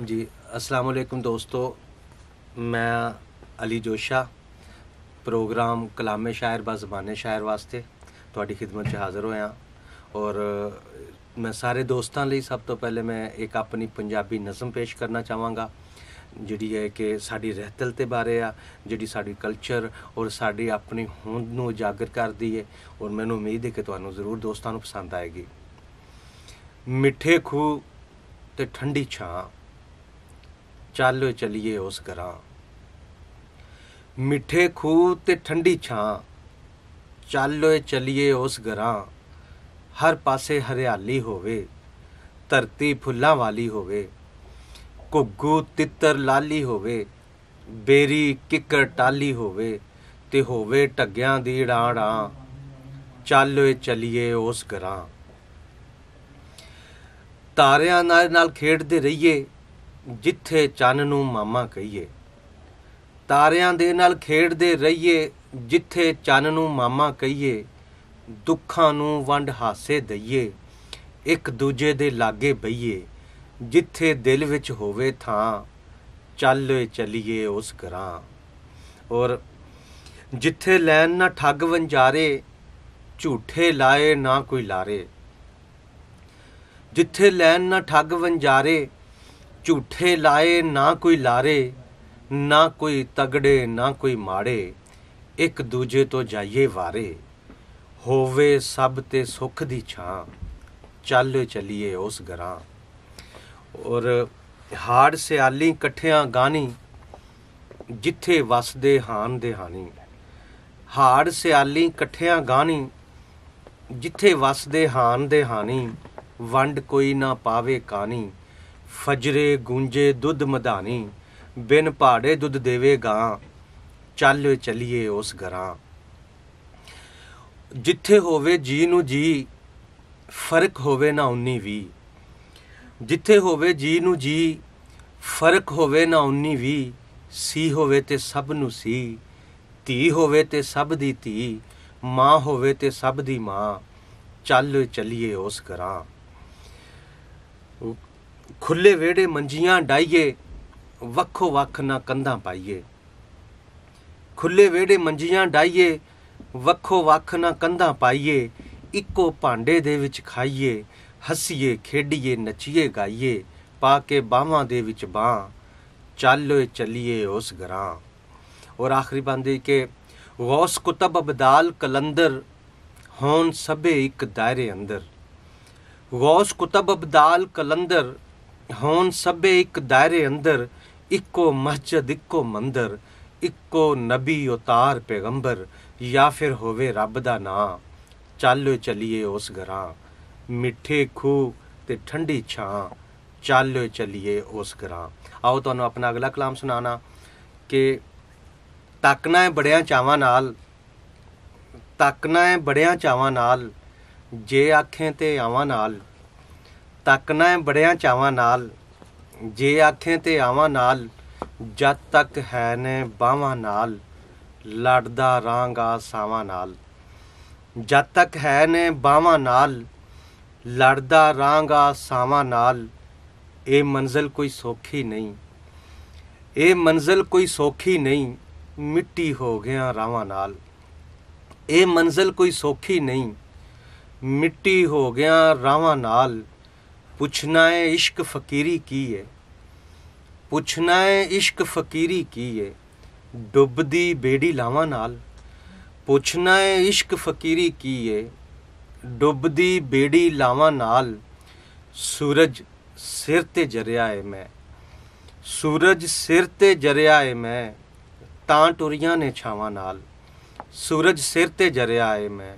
ਜੀ अस्सलाम वालेकुम दोस्तों मैं ਅਲੀ ਜੋਸ਼ਾ ਪ੍ਰੋਗਰਾਮ ਕਲਾਮੇ ਸ਼ਾਇਰ ਬਾ ਜ਼ਬਾਨੇ ਸ਼ਾਇਰ ਵਾਸਤੇ ਤੁਹਾਡੀ ਖidmat 'ਚ ਹਾਜ਼ਰ ਹੋਇਆ ਔਰ ਮੈਂ ਸਾਰੇ ਦੋਸਤਾਂ ਲਈ ਸਭ ਤੋਂ ਪਹਿਲੇ ਮੈਂ ਇੱਕ ਆਪਣੀ ਪੰਜਾਬੀ ਨਜ਼ਮ ਪੇਸ਼ ਕਰਨਾ ਚਾਹਾਂਗਾ ਜਿਹੜੀ ਹੈ ਕਿ ਸਾਡੀ ਰਹਿਤਲ ਤੇ ਬਾਰੇ ਆ ਜਿਹੜੀ ਸਾਡੀ ਕਲਚਰ ਔਰ ਸਾਡੀ ਆਪਣੀ ਹੋਂਦ ਨੂੰ ਉਜਾਗਰ ਕਰਦੀ ਹੈ ਔਰ ਮੈਨੂੰ ਉਮੀਦ ਹੈ ਕਿ ਤੁਹਾਨੂੰ ਜ਼ਰੂਰ ਦੋਸਤਾਂ ਨੂੰ ਪਸੰਦ ਆਏਗੀ ਮਿੱਠੇ ਖੂ ਤੇ ਠੰਡੀ ਛਾਂ ਚੱਲ ਚਲੀਏ ਉਸ ਘਰਾਂ ਮਿੱਠੇ ਖੂਹ ਤੇ ਠੰਡੀ ਛਾਂ ਚੱਲ ਚਲੀਏ ਉਸ ਘਰਾਂ ਹਰ ਪਾਸੇ ਹਰਿਆਲੀ ਹੋਵੇ ਧਰਤੀ ਫੁੱਲਾਂ ਵਾਲੀ ਹੋਵੇ ਕੁੱਗੂ ਤਿੱਤਰ ਲਾਲੀ ਹੋਵੇ ਬੇਰੀ ਕਿੱਕਰ ਟਾਲੀ ਹੋਵੇ ਤੇ ਹੋਵੇ ਟੱਗਿਆਂ ਦੀ ੜਾੜਾਂ ਚੱਲ ਚਲੀਏ ਉਸ ਘਰਾਂ ਤਾਰਿਆਂ ਨਾਲ ਖੇਡਦੇ ਰਹੀਏ ਜਿੱਥੇ ਚੰਨ ਨੂੰ ਮਾਮਾ ਕਹੀਏ ਤਾਰਿਆਂ ਦੇ ਨਾਲ ਖੇਡਦੇ ਰਹੀਏ ਜਿੱਥੇ ਚੰਨ ਨੂੰ ਮਾਮਾ ਕਹੀਏ ਦੁੱਖਾਂ ਨੂੰ ਵੰਡ ਹਾਸੇ ਦਈਏ ਇੱਕ ਦੂਜੇ ਦੇ ਲਾਗੇ ਬਈਏ ਜਿੱਥੇ ਦਿਲ ਵਿੱਚ ਹੋਵੇ ਥਾਂ ਚੱਲ ਚਲੀਏ ਉਸ ਘਰਾਂ ਔਰ ਜਿੱਥੇ ਲੈਣ ਨਾ ਠੱਗ ਵੰਜਾਰੇ ਝੂਠੇ ਲਾਏ ਨਾ ਕੋਈ ਲਾਰੇ ਜਿੱਥੇ ਲੈਣ ਨਾ ਠੱਗ ਵੰਜਾਰੇ ਝੂਠੇ ਲਾਏ ਨਾ ਕੋਈ ਲਾਰੇ ਨਾ ਕੋਈ ਤਗੜੇ ਨਾ ਕੋਈ ਮਾੜੇ ਇੱਕ ਦੂਜੇ ਤੋਂ ਜਾਈਏ ਵਾਰੇ ਹੋਵੇ ਸਭ ਤੇ ਸੁੱਖ ਦੀ ਛਾਂ ਚੱਲ ਚਲੀਏ ਉਸ ਗਰਾਂ ਔਰ ਹਾੜ ਸਿਆਲੀ ਇਕੱਠਿਆਂ ਗਾਣੀ ਜਿੱਥੇ ਵਸਦੇ ਹਾਨ ਦੇ ਹਾਨੀ ਹਾੜ ਸਿਆਲੀ ਇਕੱਠਿਆਂ ਗਾਣੀ ਜਿੱਥੇ ਵਸਦੇ ਹਾਨ ਦੇ ਹਾਨੀ ਵੰਡ ਕੋਈ ਨਾ ਪਾਵੇ ਕਾਨੀ ਫਜਰੇ ਗੂੰਜੇ ਦੁੱਧ ਮਧਾਨੀ ਬਿਨ ਪਾੜੇ ਦੁੱਧ ਦੇਵੇਗਾ ਚੱਲ ਚਲੀਏ ਉਸ ਘਰਾਂ ਜਿੱਥੇ ਹੋਵੇ ਜੀ ਨੂੰ ਜੀ ਫਰਕ ਹੋਵੇ ਨਾ ਉਨੀ ਵੀ ਜਿੱਥੇ ਹੋਵੇ ਜੀ ਨੂੰ ਜੀ ਫਰਕ ਹੋਵੇ ਨਾ ਉਨੀ ਵੀ ਸੀ ਹੋਵੇ ਤੇ ਸਭ ਨੂੰ ਸੀ ਧੀ ਹੋਵੇ ਤੇ ਸਭ ਦੀ ਧੀ ਮਾਂ ਹੋਵੇ ਤੇ ਸਭ ਦੀ ਮਾਂ ਚੱਲ ਚਲੀਏ ਉਸ ਘਰਾਂ ਖੁੱਲੇ ਵੇੜੇ ਮੰਜੀਆਂ ਡਾਈਏ ਵੱਖੋ ਵੱਖ ਨਾ ਕੰਧਾਂ ਪਾਈਏ ਖੁੱਲੇ ਵੇੜੇ ਮੰਜੀਆਂ ਡਾਈਏ ਵੱਖੋ ਵੱਖ ਨਾ ਕੰਧਾਂ ਪਾਈਏ ਇੱਕੋ ਭਾਂਡੇ ਦੇ ਵਿੱਚ ਖਾਈਏ ਹੱਸੀਏ ਖੇਡੀਏ ਨੱਚੀਏ ਗਾਈਏ ਪਾ ਕੇ ਬਾਹਾਂ ਦੇ ਵਿੱਚ ਬਾਹ ਚੱਲੋ ਚੱਲੀਏ ਉਸ ਗਰਾਂ ਔਰ ਆਖਰੀ ਬੰਦੇ ਕੇ ਗੌਸ ਕੁਤਬ ਅਬਦਾਲ ਕਲੰਦਰ ਹੋਣ ਸਭੇ ਇੱਕ ਦਾਇਰੇ ਅੰਦਰ ਗੌਸ ਕੁਤਬ ਅਬਦਾਲ ਕਲੰਦਰ ਹੋਣ ਸਭੇ ਇੱਕ ਦਾਇਰੇ ਅੰਦਰ ਇੱਕੋ ਮਸਜਿਦ ਇੱਕੋ ਮੰਦਰ ਇੱਕੋ ਨਬੀ ਉਤਾਰ ਪੈਗੰਬਰ ਜਾਂ ਫਿਰ ਹੋਵੇ ਰੱਬ ਦਾ ਨਾਮ ਚੱਲ ਚਲੀਏ ਉਸ ਘਰਾਂ ਮਿੱਠੇ ਖੂ ਤੇ ਠੰਡੀ ਛਾਂ ਚੱਲ ਚਲੀਏ ਉਸ ਘਰਾਂ ਆਓ ਤੁਹਾਨੂੰ ਆਪਣਾ ਅਗਲਾ ਕਲਾਮ ਸੁਣਾਣਾ ਕਿ ਤੱਕਣਾ ਹੈ ਬੜਿਆਂ ਚਾਵਾਂ ਨਾਲ ਤੱਕਣਾ ਹੈ ਬੜਿਆਂ ਚਾਵਾਂ ਨਾਲ ਜੇ ਆਖੇ ਤੇ ਆਵਾਂ ਨਾਲ ਤੱਕਣਾ ਹੈ ਬੜਿਆਂ ਚਾਵਾਂ ਨਾਲ ਜੇ ਆਖੇ ਤੇ ਆਵਾਂ ਨਾਲ ਜਦ ਤੱਕ ਹੈ ਨੇ ਬਾਹਾਂ ਨਾਲ ਲੜਦਾ ਰਾਂਗਾ ਸਾਵਾਂ ਨਾਲ ਜਦ ਤੱਕ ਹੈ ਨੇ ਬਾਹਾਂ ਨਾਲ ਲੜਦਾ ਰਾਂਗਾ ਸਾਵਾਂ ਨਾਲ ਇਹ ਮੰਜ਼ਲ ਕੋਈ ਸੌਖੀ ਨਹੀਂ ਇਹ ਮੰਜ਼ਲ ਕੋਈ ਸੌਖੀ ਨਹੀਂ ਮਿੱਟੀ ਹੋ ਗਿਆ ਰਾਵਾਂ ਨਾਲ ਇਹ ਮੰਜ਼ਲ ਕੋਈ ਸੌਖੀ ਨਹੀਂ ਮਿੱਟੀ ਹੋ ਗਿਆ ਰਾਵਾਂ ਨਾਲ ਪੁੱਛਣਾ ਹੈ ਇਸ਼ਕ ਫਕੀਰੀ ਕੀ ਹੈ ਪੁੱਛਣਾ ਹੈ ਇਸ਼ਕ ਫਕੀਰੀ ਕੀ ਹੈ ਡੁੱਬਦੀ ਬੇੜੀ ਲਾਵਾਂ ਨਾਲ ਪੁੱਛਣਾ ਹੈ ਇਸ਼ਕ ਫਕੀਰੀ ਕੀ ਹੈ ਡੁੱਬਦੀ ਬੇੜੀ ਲਾਵਾਂ ਨਾਲ ਸੂਰਜ ਸਿਰ ਤੇ ਜਰਿਆ ਏ ਮੈਂ ਸੂਰਜ ਸਿਰ ਤੇ ਜਰਿਆ ਏ ਮੈਂ ਤਾਂ ਟੁਰੀਆਂ ਨੇ ਛਾਵਾਂ ਨਾਲ ਸੂਰਜ ਸਿਰ ਤੇ ਜਰਿਆ ਏ ਮੈਂ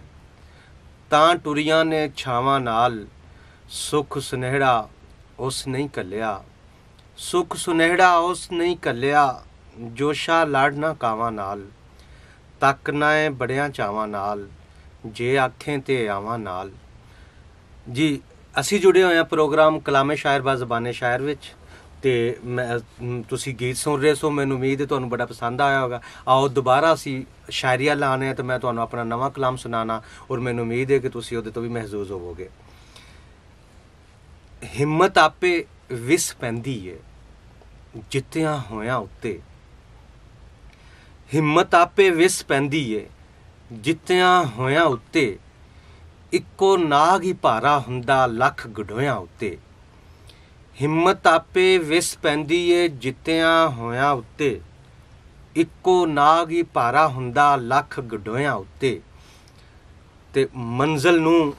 ਤਾਂ ਟੁਰੀਆਂ ਨੇ ਛਾਵਾਂ ਨਾਲ ਸੁਖ ਸੁਨਹਿੜਾ ਉਸ ਨਹੀਂ ਕੱਲਿਆ ਸੁਖ ਸੁਨਹਿੜਾ ਉਸ ਨਹੀਂ ਕੱਲਿਆ ਜੋਸ਼ਾ ਲਾੜਨਾ ਕਾਵਾਂ ਨਾਲ ਤੱਕ ਨਾ ਐ ਬੜਿਆਂ ਚਾਵਾਂ ਨਾਲ ਜੇ ਆਖੇ ਤੇ ਆਵਾਂ ਨਾਲ ਜੀ ਅਸੀਂ ਜੁੜੇ ਹੋਏ ਆ ਪ੍ਰੋਗਰਾਮ ਕਲਾਮੇ ਸ਼ਾਇਰ ਬਾ ਜ਼ਬਾਨੇ ਸ਼ਾਇਰ ਵਿੱਚ ਤੇ ਤੁਸੀਂ ਗੀਤ ਸੁਣ ਰਹੇ ਸੋ ਮੈਨੂੰ ਉਮੀਦ ਹੈ ਤੁਹਾਨੂੰ ਬੜਾ ਪਸੰਦ ਆਇਆ ਹੋਗਾ ਆਓ ਦੁਬਾਰਾ ਅਸੀਂ ਸ਼ਾਇਰੀਆ ਲਾਣੇ ਤੇ ਮੈਂ ਤੁਹਾਨੂੰ ਆਪਣਾ ਨਵਾਂ ਕਲਾਮ ਸੁਣਾਣਾ ਔਰ ਮੈਨੂੰ ਉਮੀਦ ਹੈ ਕਿ ਤੁਸੀਂ ਉਹਦੇ ਤੋਂ ਵੀ ਮਹਿਜ਼ੂਜ਼ ਹੋਵੋਗੇ ਹਿੰਮਤ ਆਪੇ ਵਿਸ ਪੈਂਦੀ ਏ ਜਿੱਤਿਆਂ ਹੋਇਆਂ ਉੱਤੇ ਹਿੰਮਤ ਆਪੇ ਵਿਸ ਪੈਂਦੀ ਏ ਜਿੱਤਿਆਂ ਹੋਇਆਂ ਉੱਤੇ ਇੱਕੋ ਨਾਗ ਹੀ ਭਾਰਾ ਹੁੰਦਾ ਲੱਖ ਗਡੋਆਂ ਉੱਤੇ ਹਿੰਮਤ ਆਪੇ ਵਿਸ ਪੈਂਦੀ ਏ ਜਿੱਤਿਆਂ ਹੋਇਆਂ ਉੱਤੇ ਇੱਕੋ ਨਾਗ ਹੀ ਭਾਰਾ ਹੁੰਦਾ ਲੱਖ ਗਡੋਆਂ ਉੱਤੇ ਤੇ ਮੰਜ਼ਲ ਨੂੰ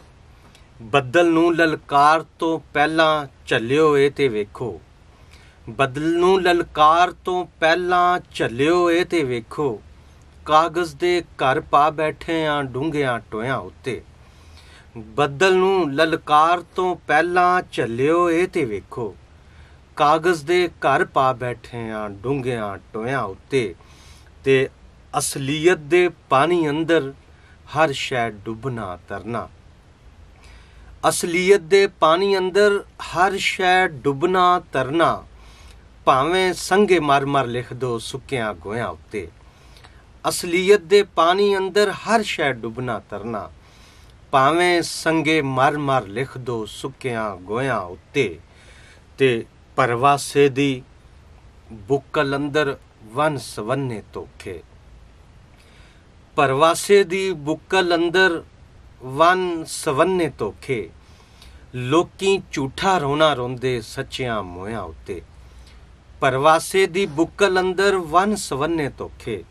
ਬੱਦਲ ਨੂੰ ਲਲਕਾਰ ਤੋਂ ਪਹਿਲਾਂ ਝੱਲਿਓ ਏ ਤੇ ਵੇਖੋ ਬੱਦਲ ਨੂੰ ਲਲਕਾਰ ਤੋਂ ਪਹਿਲਾਂ ਝੱਲਿਓ ਏ ਤੇ ਵੇਖੋ ਕਾਗਜ਼ ਦੇ ਘਰ ਪਾ ਬੈਠੇ ਆ ਡੂੰਘਿਆਂ ਟੋਇਆਂ ਉੱਤੇ ਬੱਦਲ ਨੂੰ ਲਲਕਾਰ ਤੋਂ ਪਹਿਲਾਂ ਝੱਲਿਓ ਏ ਤੇ ਵੇਖੋ ਕਾਗਜ਼ ਦੇ ਘਰ ਪਾ ਬੈਠੇ ਆ ਡੂੰਘਿਆਂ ਟੋਇਆਂ ਉੱਤੇ ਤੇ ਅਸਲੀਅਤ ਦੇ ਪਾਣੀ ਅੰਦਰ ਹਰ ਸ਼ੈ ਡੁੱਬਣਾ ਤਰਨਾ ਅਸਲੀਅਤ ਦੇ ਪਾਣੀ ਅੰਦਰ ਹਰ ਸ਼ੈ ਡੁੱਬਣਾ ਤਰਨਾ ਭਾਵੇਂ ਸੰਗੇ ਮਰਮਰ ਲਿਖ ਦੋ ਸੁੱਕਿਆਂ ਗੋਇਆਂ ਉੱਤੇ ਅਸਲੀਅਤ ਦੇ ਪਾਣੀ ਅੰਦਰ ਹਰ ਸ਼ੈ ਡੁੱਬਣਾ ਤਰਨਾ ਭਾਵੇਂ ਸੰਗੇ ਮਰਮਰ ਲਿਖ ਦੋ ਸੁੱਕਿਆਂ ਗੋਇਆਂ ਉੱਤੇ ਤੇ ਪਰਵਾਸੇ ਦੀ ਬੁੱਕਲ ਅੰਦਰ ਵਨ ਸਵੰਨੇ ਤੋਖੇ ਪਰਵਾਸੇ ਦੀ ਬੁੱਕਲ ਅੰਦਰ ਵਨ ਸਵੰਨੇ ਤੋਖੇ ਲੋਕੀ ਝੂਠਾ ਰੋਣਾ ਰੋਂਦੇ ਸੱਚਿਆਂ ਮੋਹਾਂ ਉੱਤੇ ਪਰਵਾਸੇ ਦੀ ਬੁੱਕਲ ਅੰਦਰ ਵਨ ਸਵੰਨੇ ਤੋਖੇ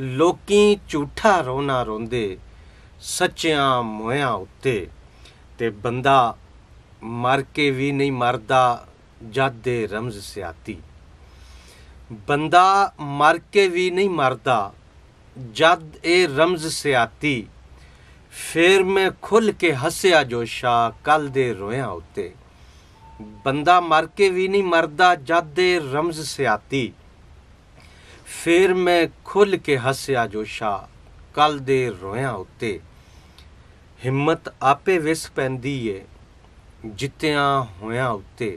ਲੋਕੀ ਝੂਠਾ ਰੋਣਾ ਰੋਂਦੇ ਸੱਚਿਆਂ ਮੋਹਾਂ ਉੱਤੇ ਤੇ ਬੰਦਾ ਮਰ ਕੇ ਵੀ ਨਹੀਂ ਮਰਦਾ ਜਦ ਦੇ ਰਮਜ਼ ਸਿਆਤੀ ਬੰਦਾ ਮਰ ਕੇ ਵੀ ਨਹੀਂ ਮਰਦਾ ਜਦ ਇਹ ਰਮਜ਼ ਸਿਆਤੀ ਫੇਰ ਮੈਂ ਖੁੱਲ ਕੇ ਹੱਸਿਆ ਜੋਸ਼ਾ ਕੱਲ ਦੇ ਰੋਇਆਂ ਉੱਤੇ ਬੰਦਾ ਮਰ ਕੇ ਵੀ ਨਹੀਂ ਮਰਦਾ ਜਦ ਦੇ ਰਮਜ਼ ਸਿਆਤੀ ਫੇਰ ਮੈਂ ਖੁੱਲ ਕੇ ਹੱਸਿਆ ਜੋਸ਼ਾ ਕੱਲ ਦੇ ਰੋਇਆਂ ਉੱਤੇ ਹਿੰਮਤ ਆਪੇ ਵਿਸ ਪੈਂਦੀ ਏ ਜਿੱਤਿਆਂ ਹੋਇਆਂ ਉੱਤੇ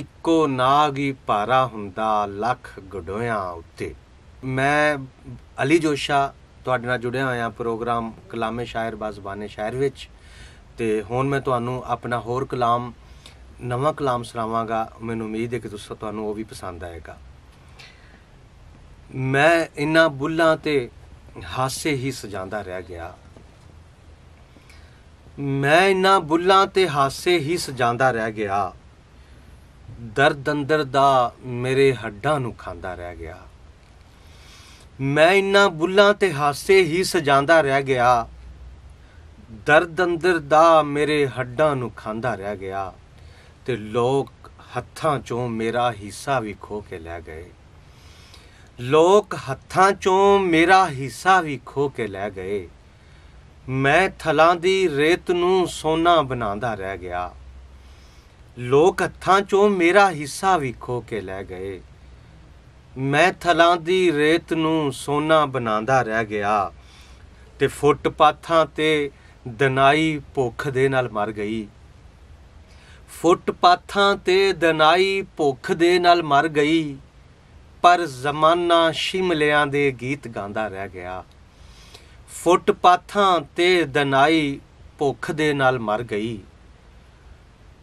ਇੱਕੋ ਨਾਗ ਹੀ ਭਾਰਾ ਹੁੰਦਾ ਲੱਖ ਗਡੋਇਆਂ ਉੱਤੇ ਮੈਂ ਅਲੀ ਜੋਸ਼ਾ ਤੁਹਾਡੇ ਨਾਲ ਜੁੜਿਆ ਹੋਇਆ ਪ੍ਰੋਗਰਾਮ ਕਲਾਮੇ ਸ਼ਾਇਰ ਬਾਜ਼ਬਾਨੇ ਸ਼ਾਇਰ ਵਿੱਚ ਤੇ ਹੁਣ ਮੈਂ ਤੁਹਾਨੂੰ ਆਪਣਾ ਹੋਰ ਕਲਾਮ ਨਵਾਂ ਕਲਾਮ ਸੁਣਾਵਾਂਗਾ ਮੈਨੂੰ ਉਮੀਦ ਹੈ ਕਿ ਤੁਸੀਂ ਤੁਹਾਨੂੰ ਉਹ ਵੀ ਪਸੰਦ ਆਏਗਾ ਮੈਂ ਇਨ੍ਹਾਂ ਬੁੱਲਾਂ ਤੇ ਹਾਸੇ ਹੀ ਸਜਾਉਂਦਾ ਰਹਿ ਗਿਆ ਮੈਂ ਇਨ੍ਹਾਂ ਬੁੱਲਾਂ ਤੇ ਹਾਸੇ ਹੀ ਸਜਾਉਂਦਾ ਰਹਿ ਗਿਆ ਦਰਦ ਅੰਦਰ ਦਾ ਮੇਰੇ ਹੱਡਾਂ ਨੂੰ ਖਾਂਦਾ ਰਹਿ ਗਿਆ ਮੈਂ ਇੰਨਾ ਬੁੱਲਾਂ ਤੇ ਹਾਸੇ ਹੀ ਸਜਾਂਦਾ ਰਹਿ ਗਿਆ ਦਰਦ ਅੰਦਰ ਦਾ ਮੇਰੇ ਹੱਡਾਂ ਨੂੰ ਖਾਂਦਾ ਰਹਿ ਗਿਆ ਤੇ ਲੋਕ ਹੱਥਾਂ ਚੋਂ ਮੇਰਾ ਹਿੱਸਾ ਵੀ ਖੋ ਕੇ ਲੈ ਗਏ ਲੋਕ ਹੱਥਾਂ ਚੋਂ ਮੇਰਾ ਹਿੱਸਾ ਵੀ ਖੋ ਕੇ ਲੈ ਗਏ ਮੈਂ ਥਲਾਂ ਦੀ ਰੇਤ ਨੂੰ ਸੋਨਾ ਬਣਾਉਂਦਾ ਰਹਿ ਗਿਆ ਲੋਕ ਹੱਥਾਂ ਚੋਂ ਮੇਰਾ ਹਿੱਸਾ ਵੀ ਖੋ ਕੇ ਲੈ ਗਏ ਮੈਂ ਥਲਾਂ ਦੀ ਰੇਤ ਨੂੰ ਸੋਨਾ ਬਣਾਉਂਦਾ ਰਹਿ ਗਿਆ ਤੇ ਫੁੱਟਪਾਥਾਂ ਤੇ ਦਨਾਈ ਭੁੱਖ ਦੇ ਨਾਲ ਮਰ ਗਈ ਫੁੱਟਪਾਥਾਂ ਤੇ ਦਨਾਈ ਭੁੱਖ ਦੇ ਨਾਲ ਮਰ ਗਈ ਪਰ ਜ਼ਮਾਨਾ ਸ਼ਿਮਲਿਆਂ ਦੇ ਗੀਤ ਗਾਉਂਦਾ ਰਹਿ ਗਿਆ ਫੁੱਟਪਾਥਾਂ ਤੇ ਦਨਾਈ ਭੁੱਖ ਦੇ ਨਾਲ ਮਰ ਗਈ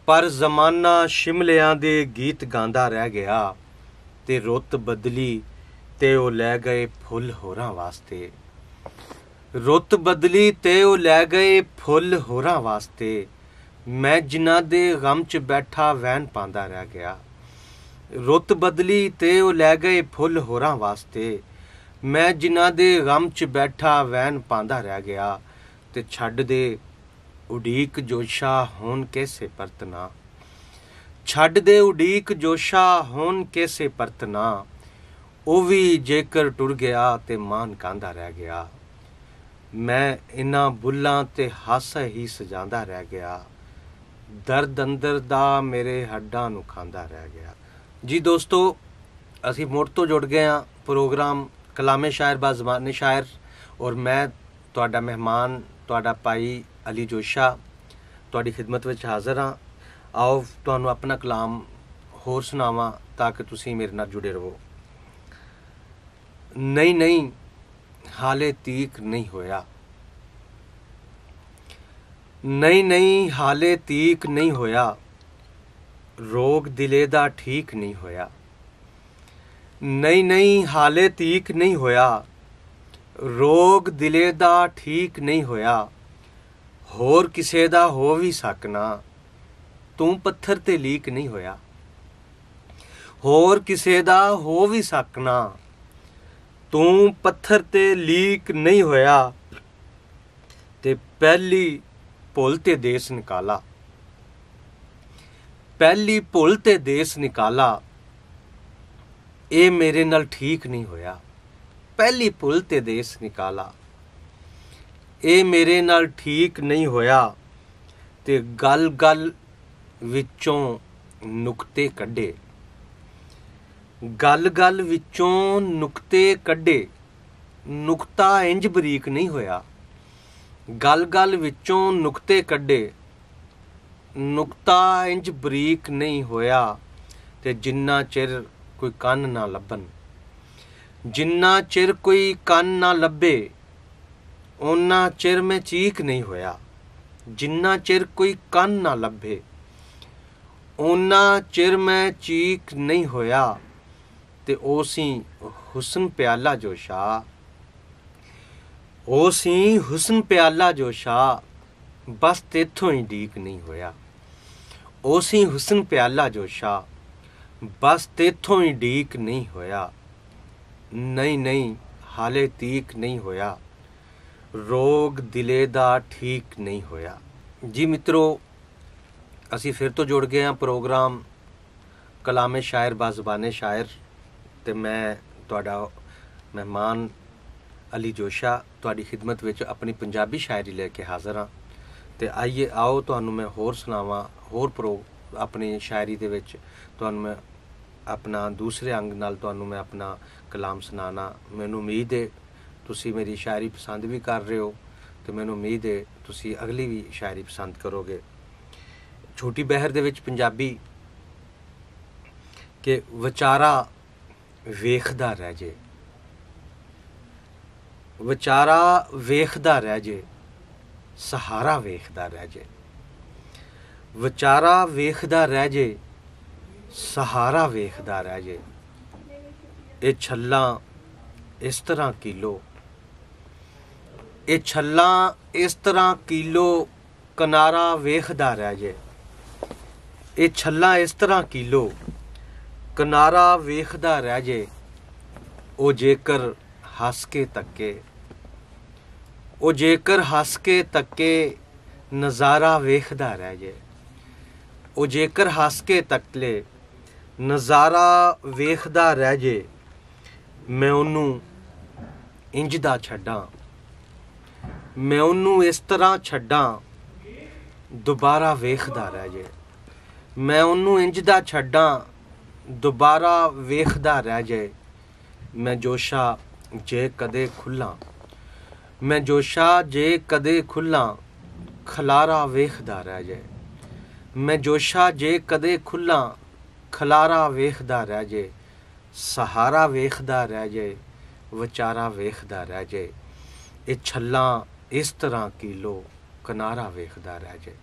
ਪਰ ਜ਼ਮਾਨਾ ਸ਼ਿਮਲਿਆਂ ਦੇ ਗੀਤ ਗਾਉਂਦਾ ਰਹਿ ਗਿਆ ਤੇ ਰੁੱਤ ਬਦਲੀ ਤੇ ਉਹ ਲੈ ਗਏ ਫੁੱਲ ਹੋਰਾਂ ਵਾਸਤੇ ਰੁੱਤ ਬਦਲੀ ਤੇ ਉਹ ਲੈ ਗਏ ਫੁੱਲ ਹੋਰਾਂ ਵਾਸਤੇ ਮੈਂ ਜਿਨ੍ਹਾਂ ਦੇ ਗਮ 'ਚ ਬੈਠਾ ਵੈਨ ਪਾਉਂਦਾ ਰਹਿ ਗਿਆ ਰੁੱਤ ਬਦਲੀ ਤੇ ਉਹ ਲੈ ਗਏ ਫੁੱਲ ਹੋਰਾਂ ਵਾਸਤੇ ਮੈਂ ਜਿਨ੍ਹਾਂ ਦੇ ਗਮ 'ਚ ਬੈਠਾ ਵੈਨ ਪਾਉਂਦਾ ਰਹਿ ਗਿਆ ਤੇ ਛੱਡ ਦੇ ਉਡੀਕ ਜੋਸ਼ਾ ਹੋਣ ਕੈਸੇ ਪਰਤਨਾ ਛੱਡ ਦੇ ਉਡੀਕ ਜੋਸ਼ਾ ਹੋਣ ਕੈਸੇ ਪਰਤਨਾ ਉਹ ਵੀ ਜੇਕਰ ਟੁਰ ਗਿਆ ਤੇ ਮਾਨ ਕਾਂਦਾ ਰਹਿ ਗਿਆ ਮੈਂ ਇਨਾ ਬੁੱਲਾਂ ਤੇ ਹੱਸ ਹੀ ਸਜਾਂਦਾ ਰਹਿ ਗਿਆ ਦਰਦ ਅੰਦਰ ਦਾ ਮੇਰੇ ਹੱਡਾਂ ਨੂੰ ਖਾਂਦਾ ਰਹਿ ਗਿਆ ਜੀ ਦੋਸਤੋ ਅਸੀਂ ਮੋੜ ਤੋਂ ਜੁੜ ਗਏ ਆ ਪ੍ਰੋਗਰਾਮ ਕਲਾਮੇ ਸ਼ਾਇਰ ਬਾ ਜ਼ਮਾਨੇ ਸ਼ਾਇਰ ਔਰ ਮੈਂ ਤੁਹਾਡਾ ਮਹਿਮਾਨ ਤੁਹਾਡਾ ਭਾਈ ਅਲੀ ਜੋਸ਼ਾ ਤੁਹਾਡੀ ਖidmat ਵਿੱਚ ਹਾਜ਼ਰ ਹਾਂ ਆਓ ਤੁਹਾਨੂੰ ਆਪਣਾ ਕਲਾਮ ਹੋਰ ਸੁਣਾਵਾਂ ਤਾਂ ਕਿ ਤੁਸੀਂ ਮੇਰੇ ਨਾਲ ਜੁੜੇ ਰਹੋ ਨਹੀਂ ਨਹੀਂ ਹਾਲੇ ਤੀਕ ਨਹੀਂ ਹੋਇਆ ਨਹੀਂ ਨਹੀਂ ਹਾਲੇ ਤੀਕ ਨਹੀਂ ਹੋਇਆ ਰੋਗ ਦਿਲੇ ਦਾ ਠੀਕ ਨਹੀਂ ਹੋਇਆ ਨਹੀਂ ਨਹੀਂ ਹਾਲੇ ਤੀਕ ਨਹੀਂ ਹੋਇਆ ਰੋਗ ਦਿਲੇ ਦਾ ਠੀਕ ਨਹੀਂ ਹੋਇਆ ਹੋਰ ਕਿਸੇ ਦਾ ਹੋ ਵੀ ਸਕਣਾ ਤੂੰ ਪੱਥਰ ਤੇ ਲੀਕ ਨਹੀਂ ਹੋਇਆ ਹੋਰ ਕਿਸੇ ਦਾ ਹੋ ਵੀ ਸਕਣਾ ਤੂੰ ਪੱਥਰ ਤੇ ਲੀਕ ਨਹੀਂ ਹੋਇਆ ਤੇ ਪਹਿਲੀ ਭੁੱਲ ਤੇ ਦੇਸ਼ ਨਿਕਾਲਾ ਪਹਿਲੀ ਭੁੱਲ ਤੇ ਦੇਸ਼ ਨਿਕਾਲਾ ਇਹ ਮੇਰੇ ਨਾਲ ਠੀਕ ਨਹੀਂ ਹੋਇਆ ਪਹਿਲੀ ਭੁੱਲ ਤੇ ਦੇਸ਼ ਨਿਕਾਲਾ ਇਹ ਮੇਰੇ ਨਾਲ ਠੀਕ ਨਹੀਂ ਹੋਇਆ ਤੇ ਗੱਲ ਗੱਲ ਵਿੱਚੋਂ ਨੁਕਤੇ ਕੱਢੇ ਗੱਲ-ਗੱਲ ਵਿੱਚੋਂ ਨੁਕਤੇ ਕੱਢੇ ਨੁਕਤਾ ਇੰਜ ਬਰੀਕ ਨਹੀਂ ਹੋਇਆ ਗੱਲ-ਗੱਲ ਵਿੱਚੋਂ ਨੁਕਤੇ ਕੱਢੇ ਨੁਕਤਾ ਇੰਜ ਬਰੀਕ ਨਹੀਂ ਹੋਇਆ ਤੇ ਜਿੰਨਾ ਚਿਰ ਕੋਈ ਕੰਨ ਨਾ ਲੱਭਨ ਜਿੰਨਾ ਚਿਰ ਕੋਈ ਕੰਨ ਨਾ ਲੱਭੇ ਉਹਨਾਂ ਚਿਰ ਮੈਂ ਚੀਕ ਨਹੀਂ ਹੋਇਆ ਜਿੰਨਾ ਚਿਰ ਕੋਈ ਕੰਨ ਨਾ ਲੱਭੇ ਉਹਨਾਂ ਚਿਰ ਮੈਂ ਚੀਕ ਨਹੀਂ ਹੋਇਆ ਤੇ ਉਹ ਸੀ ਹੁਸਨ ਪਿਆਲਾ ਜੋਸ਼ਾ ਉਹ ਸੀ ਹੁਸਨ ਪਿਆਲਾ ਜੋਸ਼ਾ ਬਸ ਤੇਥੋਂ ਹੀ ਢੀਕ ਨਹੀਂ ਹੋਇਆ ਉਹ ਸੀ ਹੁਸਨ ਪਿਆਲਾ ਜੋਸ਼ਾ ਬਸ ਤੇਥੋਂ ਹੀ ਢੀਕ ਨਹੀਂ ਹੋਇਆ ਨਹੀਂ ਨਹੀਂ ਹਾਲੇ ਤੀਕ ਨਹੀਂ ਹੋਇਆ ਰੋਗ ਦਿਲੇ ਦਾ ਠੀਕ ਨਹੀਂ ਹੋਇਆ ਜੀ ਮਿੱਤਰੋ ਅਸੀਂ ਫਿਰ ਤੋਂ ਜੁੜ ਗਏ ਹਾਂ ਪ੍ਰੋਗਰਾਮ ਕਲਾਮੇ ਸ਼ਾਇਰ ਬਾਜ਼ਬਾਨੇ ਸ਼ਾਇਰ ਤੇ ਮੈਂ ਤੁਹਾਡਾ ਮਹਿਮਾਨ ਅਲੀ ਜੋਸ਼ਾ ਤੁਹਾਡੀ ਖidmat ਵਿੱਚ ਆਪਣੀ ਪੰਜਾਬੀ ਸ਼ਾਇਰੀ ਲੈ ਕੇ ਹਾਜ਼ਰ ਹਾਂ ਤੇ ਆਈਏ ਆਓ ਤੁਹਾਨੂੰ ਮੈਂ ਹੋਰ ਸੁਣਾਵਾਂ ਹੋਰ ਪ੍ਰੋ ਆਪਣੀ ਸ਼ਾਇਰੀ ਦੇ ਵਿੱਚ ਤੁਹਾਨੂੰ ਮੈਂ ਆਪਣਾ ਦੂਸਰੇ ਅੰਗ ਨਾਲ ਤੁਹਾਨੂੰ ਮੈਂ ਆਪਣਾ ਕਲਾਮ ਸੁਣਾਣਾ ਮੈਨੂੰ ਉਮੀਦ ਹੈ ਤੁਸੀਂ ਮੇਰੀ ਸ਼ਾਇਰੀ ਪਸੰਦ ਵੀ ਕਰ ਰਹੇ ਹੋ ਤੇ ਮੈਨੂੰ ਉਮੀਦ ਹੈ ਤੁਸੀਂ ਅਗਲੀ ਵੀ ਸ਼ਾਇਰੀ ਪਸੰਦ ਕਰੋਗੇ ਛੋਟੀ ਬਹਿਰ ਦੇ ਵਿੱਚ ਪੰਜਾਬੀ ਕਿ ਵਿਚਾਰਾ ਵੇਖਦਾ ਰਹਿ ਜੇ ਵਿਚਾਰਾ ਵੇਖਦਾ ਰਹਿ ਜੇ ਸਹਾਰਾ ਵੇਖਦਾ ਰਹਿ ਜੇ ਵਿਚਾਰਾ ਵੇਖਦਾ ਰਹਿ ਜੇ ਸਹਾਰਾ ਵੇਖਦਾ ਰਹਿ ਜੇ ਇਹ ਛੱਲਾ ਇਸ ਤਰ੍ਹਾਂ ਕਿਲੋ ਇਹ ਛੱਲਾ ਇਸ ਤਰ੍ਹਾਂ ਕਿਲੋ ਕਿਨਾਰਾ ਵੇਖਦਾ ਰਹਿ ਜੇ ਇਹ ਛੱਲਾ ਇਸ ਤਰ੍ਹਾਂ ਕੀਲੋ ਕਿਨਾਰਾ ਵੇਖਦਾ ਰਹਿ ਜੇ ਉਹ ਜੇਕਰ ਹੱਸ ਕੇ ਤੱਕੇ ਉਹ ਜੇਕਰ ਹੱਸ ਕੇ ਤੱਕੇ ਨਜ਼ਾਰਾ ਵੇਖਦਾ ਰਹਿ ਜੇ ਉਹ ਜੇਕਰ ਹੱਸ ਕੇ ਤੱਕਲੇ ਨਜ਼ਾਰਾ ਵੇਖਦਾ ਰਹਿ ਜੇ ਮੈਂ ਉਹਨੂੰ ਇੰਜ ਦਾ ਛੱਡਾਂ ਮੈਂ ਉਹਨੂੰ ਇਸ ਤਰ੍ਹਾਂ ਛੱਡਾਂ ਦੁਬਾਰਾ ਵੇਖਦਾ ਰਹਿ ਜੇ ਮੈਂ ਉਹਨੂੰ ਇੰਜ ਦਾ ਛੱਡਾਂ ਦੁਬਾਰਾ ਵੇਖਦਾ ਰਹਿ ਜਾਏ ਮੈਂ ਜੋਸ਼ਾ ਜੇ ਕਦੇ ਖੁੱਲਾਂ ਮੈਂ ਜੋਸ਼ਾ ਜੇ ਕਦੇ ਖੁੱਲਾਂ ਖਲਾਰਾ ਵੇਖਦਾ ਰਹਿ ਜਾਏ ਮੈਂ ਜੋਸ਼ਾ ਜੇ ਕਦੇ ਖੁੱਲਾਂ ਖਲਾਰਾ ਵੇਖਦਾ ਰਹਿ ਜਾਏ ਸਹਾਰਾ ਵੇਖਦਾ ਰਹਿ ਜਾਏ ਵਿਚਾਰਾ ਵੇਖਦਾ ਰਹਿ ਜਾਏ ਇਹ ਛੱਲਾ ਇਸ ਤਰ੍ਹਾਂ ਕੀ ਲੋ ਕਿਨਾਰਾ ਵੇਖਦਾ ਰਹਿ ਜਾਏ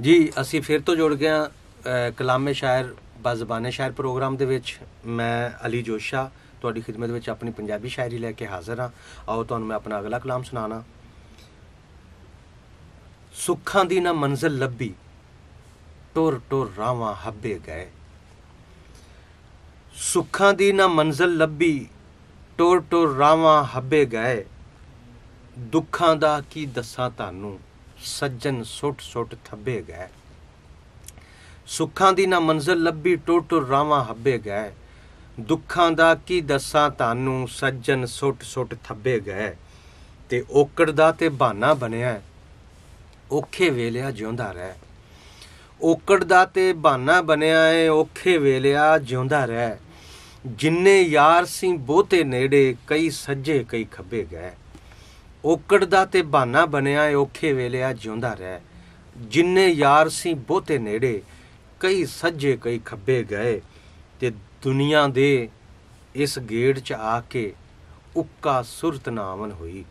ਜੀ ਅਸੀਂ ਫਿਰ ਤੋਂ ਜੁੜ ਗਏ ਆ ਕਲਾਮੇ ਸ਼ਾਇਰ ਬਜ਼ਬਾਨੇ ਸ਼ਾਇਰ ਪ੍ਰੋਗਰਾਮ ਦੇ ਵਿੱਚ ਮੈਂ ਅਲੀ ਜੋਸ਼ਾ ਤੁਹਾਡੀ ਖidmat ਵਿੱਚ ਆਪਣੀ ਪੰਜਾਬੀ ਸ਼ਾਇਰੀ ਲੈ ਕੇ ਹਾਜ਼ਰ ਹਾਂ ਆਓ ਤੁਹਾਨੂੰ ਮੈਂ ਆਪਣਾ ਅਗਲਾ ਕਲਾਮ ਸੁਣਾਣਾ ਸੁੱਖਾਂ ਦੀ ਨਾ ਮੰਜ਼ਲ ਲੱਭੀ ਟੁਰ ਟੁਰ ਰਾਵਾਂ ਹੱਬੇ ਗਏ ਸੁੱਖਾਂ ਦੀ ਨਾ ਮੰਜ਼ਲ ਲੱਭੀ ਟੁਰ ਟੁਰ ਰਾਵਾਂ ਹੱਬੇ ਗਏ ਦੁੱਖਾਂ ਦਾ ਕੀ ਦੱਸਾਂ ਤੁਹਾਨੂੰ ਸੱਜਣ ਸੁੱਟ ਸੁੱਟ ਥੱਬੇ ਗਏ ਸੁੱਖਾਂ ਦੀ ਨਾ ਮੰਜ਼ਲ ਲੱਭੀ ਟੁੱਟ ਰਾਵਾਂ ਹੱਬੇ ਗਏ ਦੁੱਖਾਂ ਦਾ ਕੀ ਦੱਸਾਂ ਤੁਹਾਨੂੰ ਸੱਜਣ ਸੁੱਟ ਸੁੱਟ ਥੱਬੇ ਗਏ ਤੇ ਔਕੜ ਦਾ ਤੇ ਬਹਾਨਾ ਬਣਿਆ ਔਖੇ ਵੇਲਿਆ ਜਿਉਂਦਾ ਰਹਿ ਔਕੜ ਦਾ ਤੇ ਬਹਾਨਾ ਬਣਿਆ ਏ ਔਖੇ ਵੇਲਿਆ ਜਿਉਂਦਾ ਰਹਿ ਜਿੰਨੇ ਯਾਰ ਸੀ ਬਹੁਤੇ ਨੇੜੇ ਕਈ ਸੱਜੇ ਕਈ ਖੱਬੇ ਗਏ ਔਕੜ ਦਾ ਤੇ ਬਹਾਨਾ ਬਣਿਆ ਏ ਔਖੇ ਵੇਲਿਆ ਜਿਉਂਦਾ ਰਹਿ ਜਿੰਨੇ ਯਾਰ ਸੀ ਬਹੁਤੇ ਨੇੜੇ ਕਈ ਸੱਜੇ ਕਈ ਖੱਬੇ ਗਏ ਤੇ ਦੁਨੀਆ ਦੇ ਇਸ ਗੇੜ 'ਚ ਆ ਕੇ ਉੱਕਾ ਸੁਰਤ ਨਾਮਨ ਹੋਈ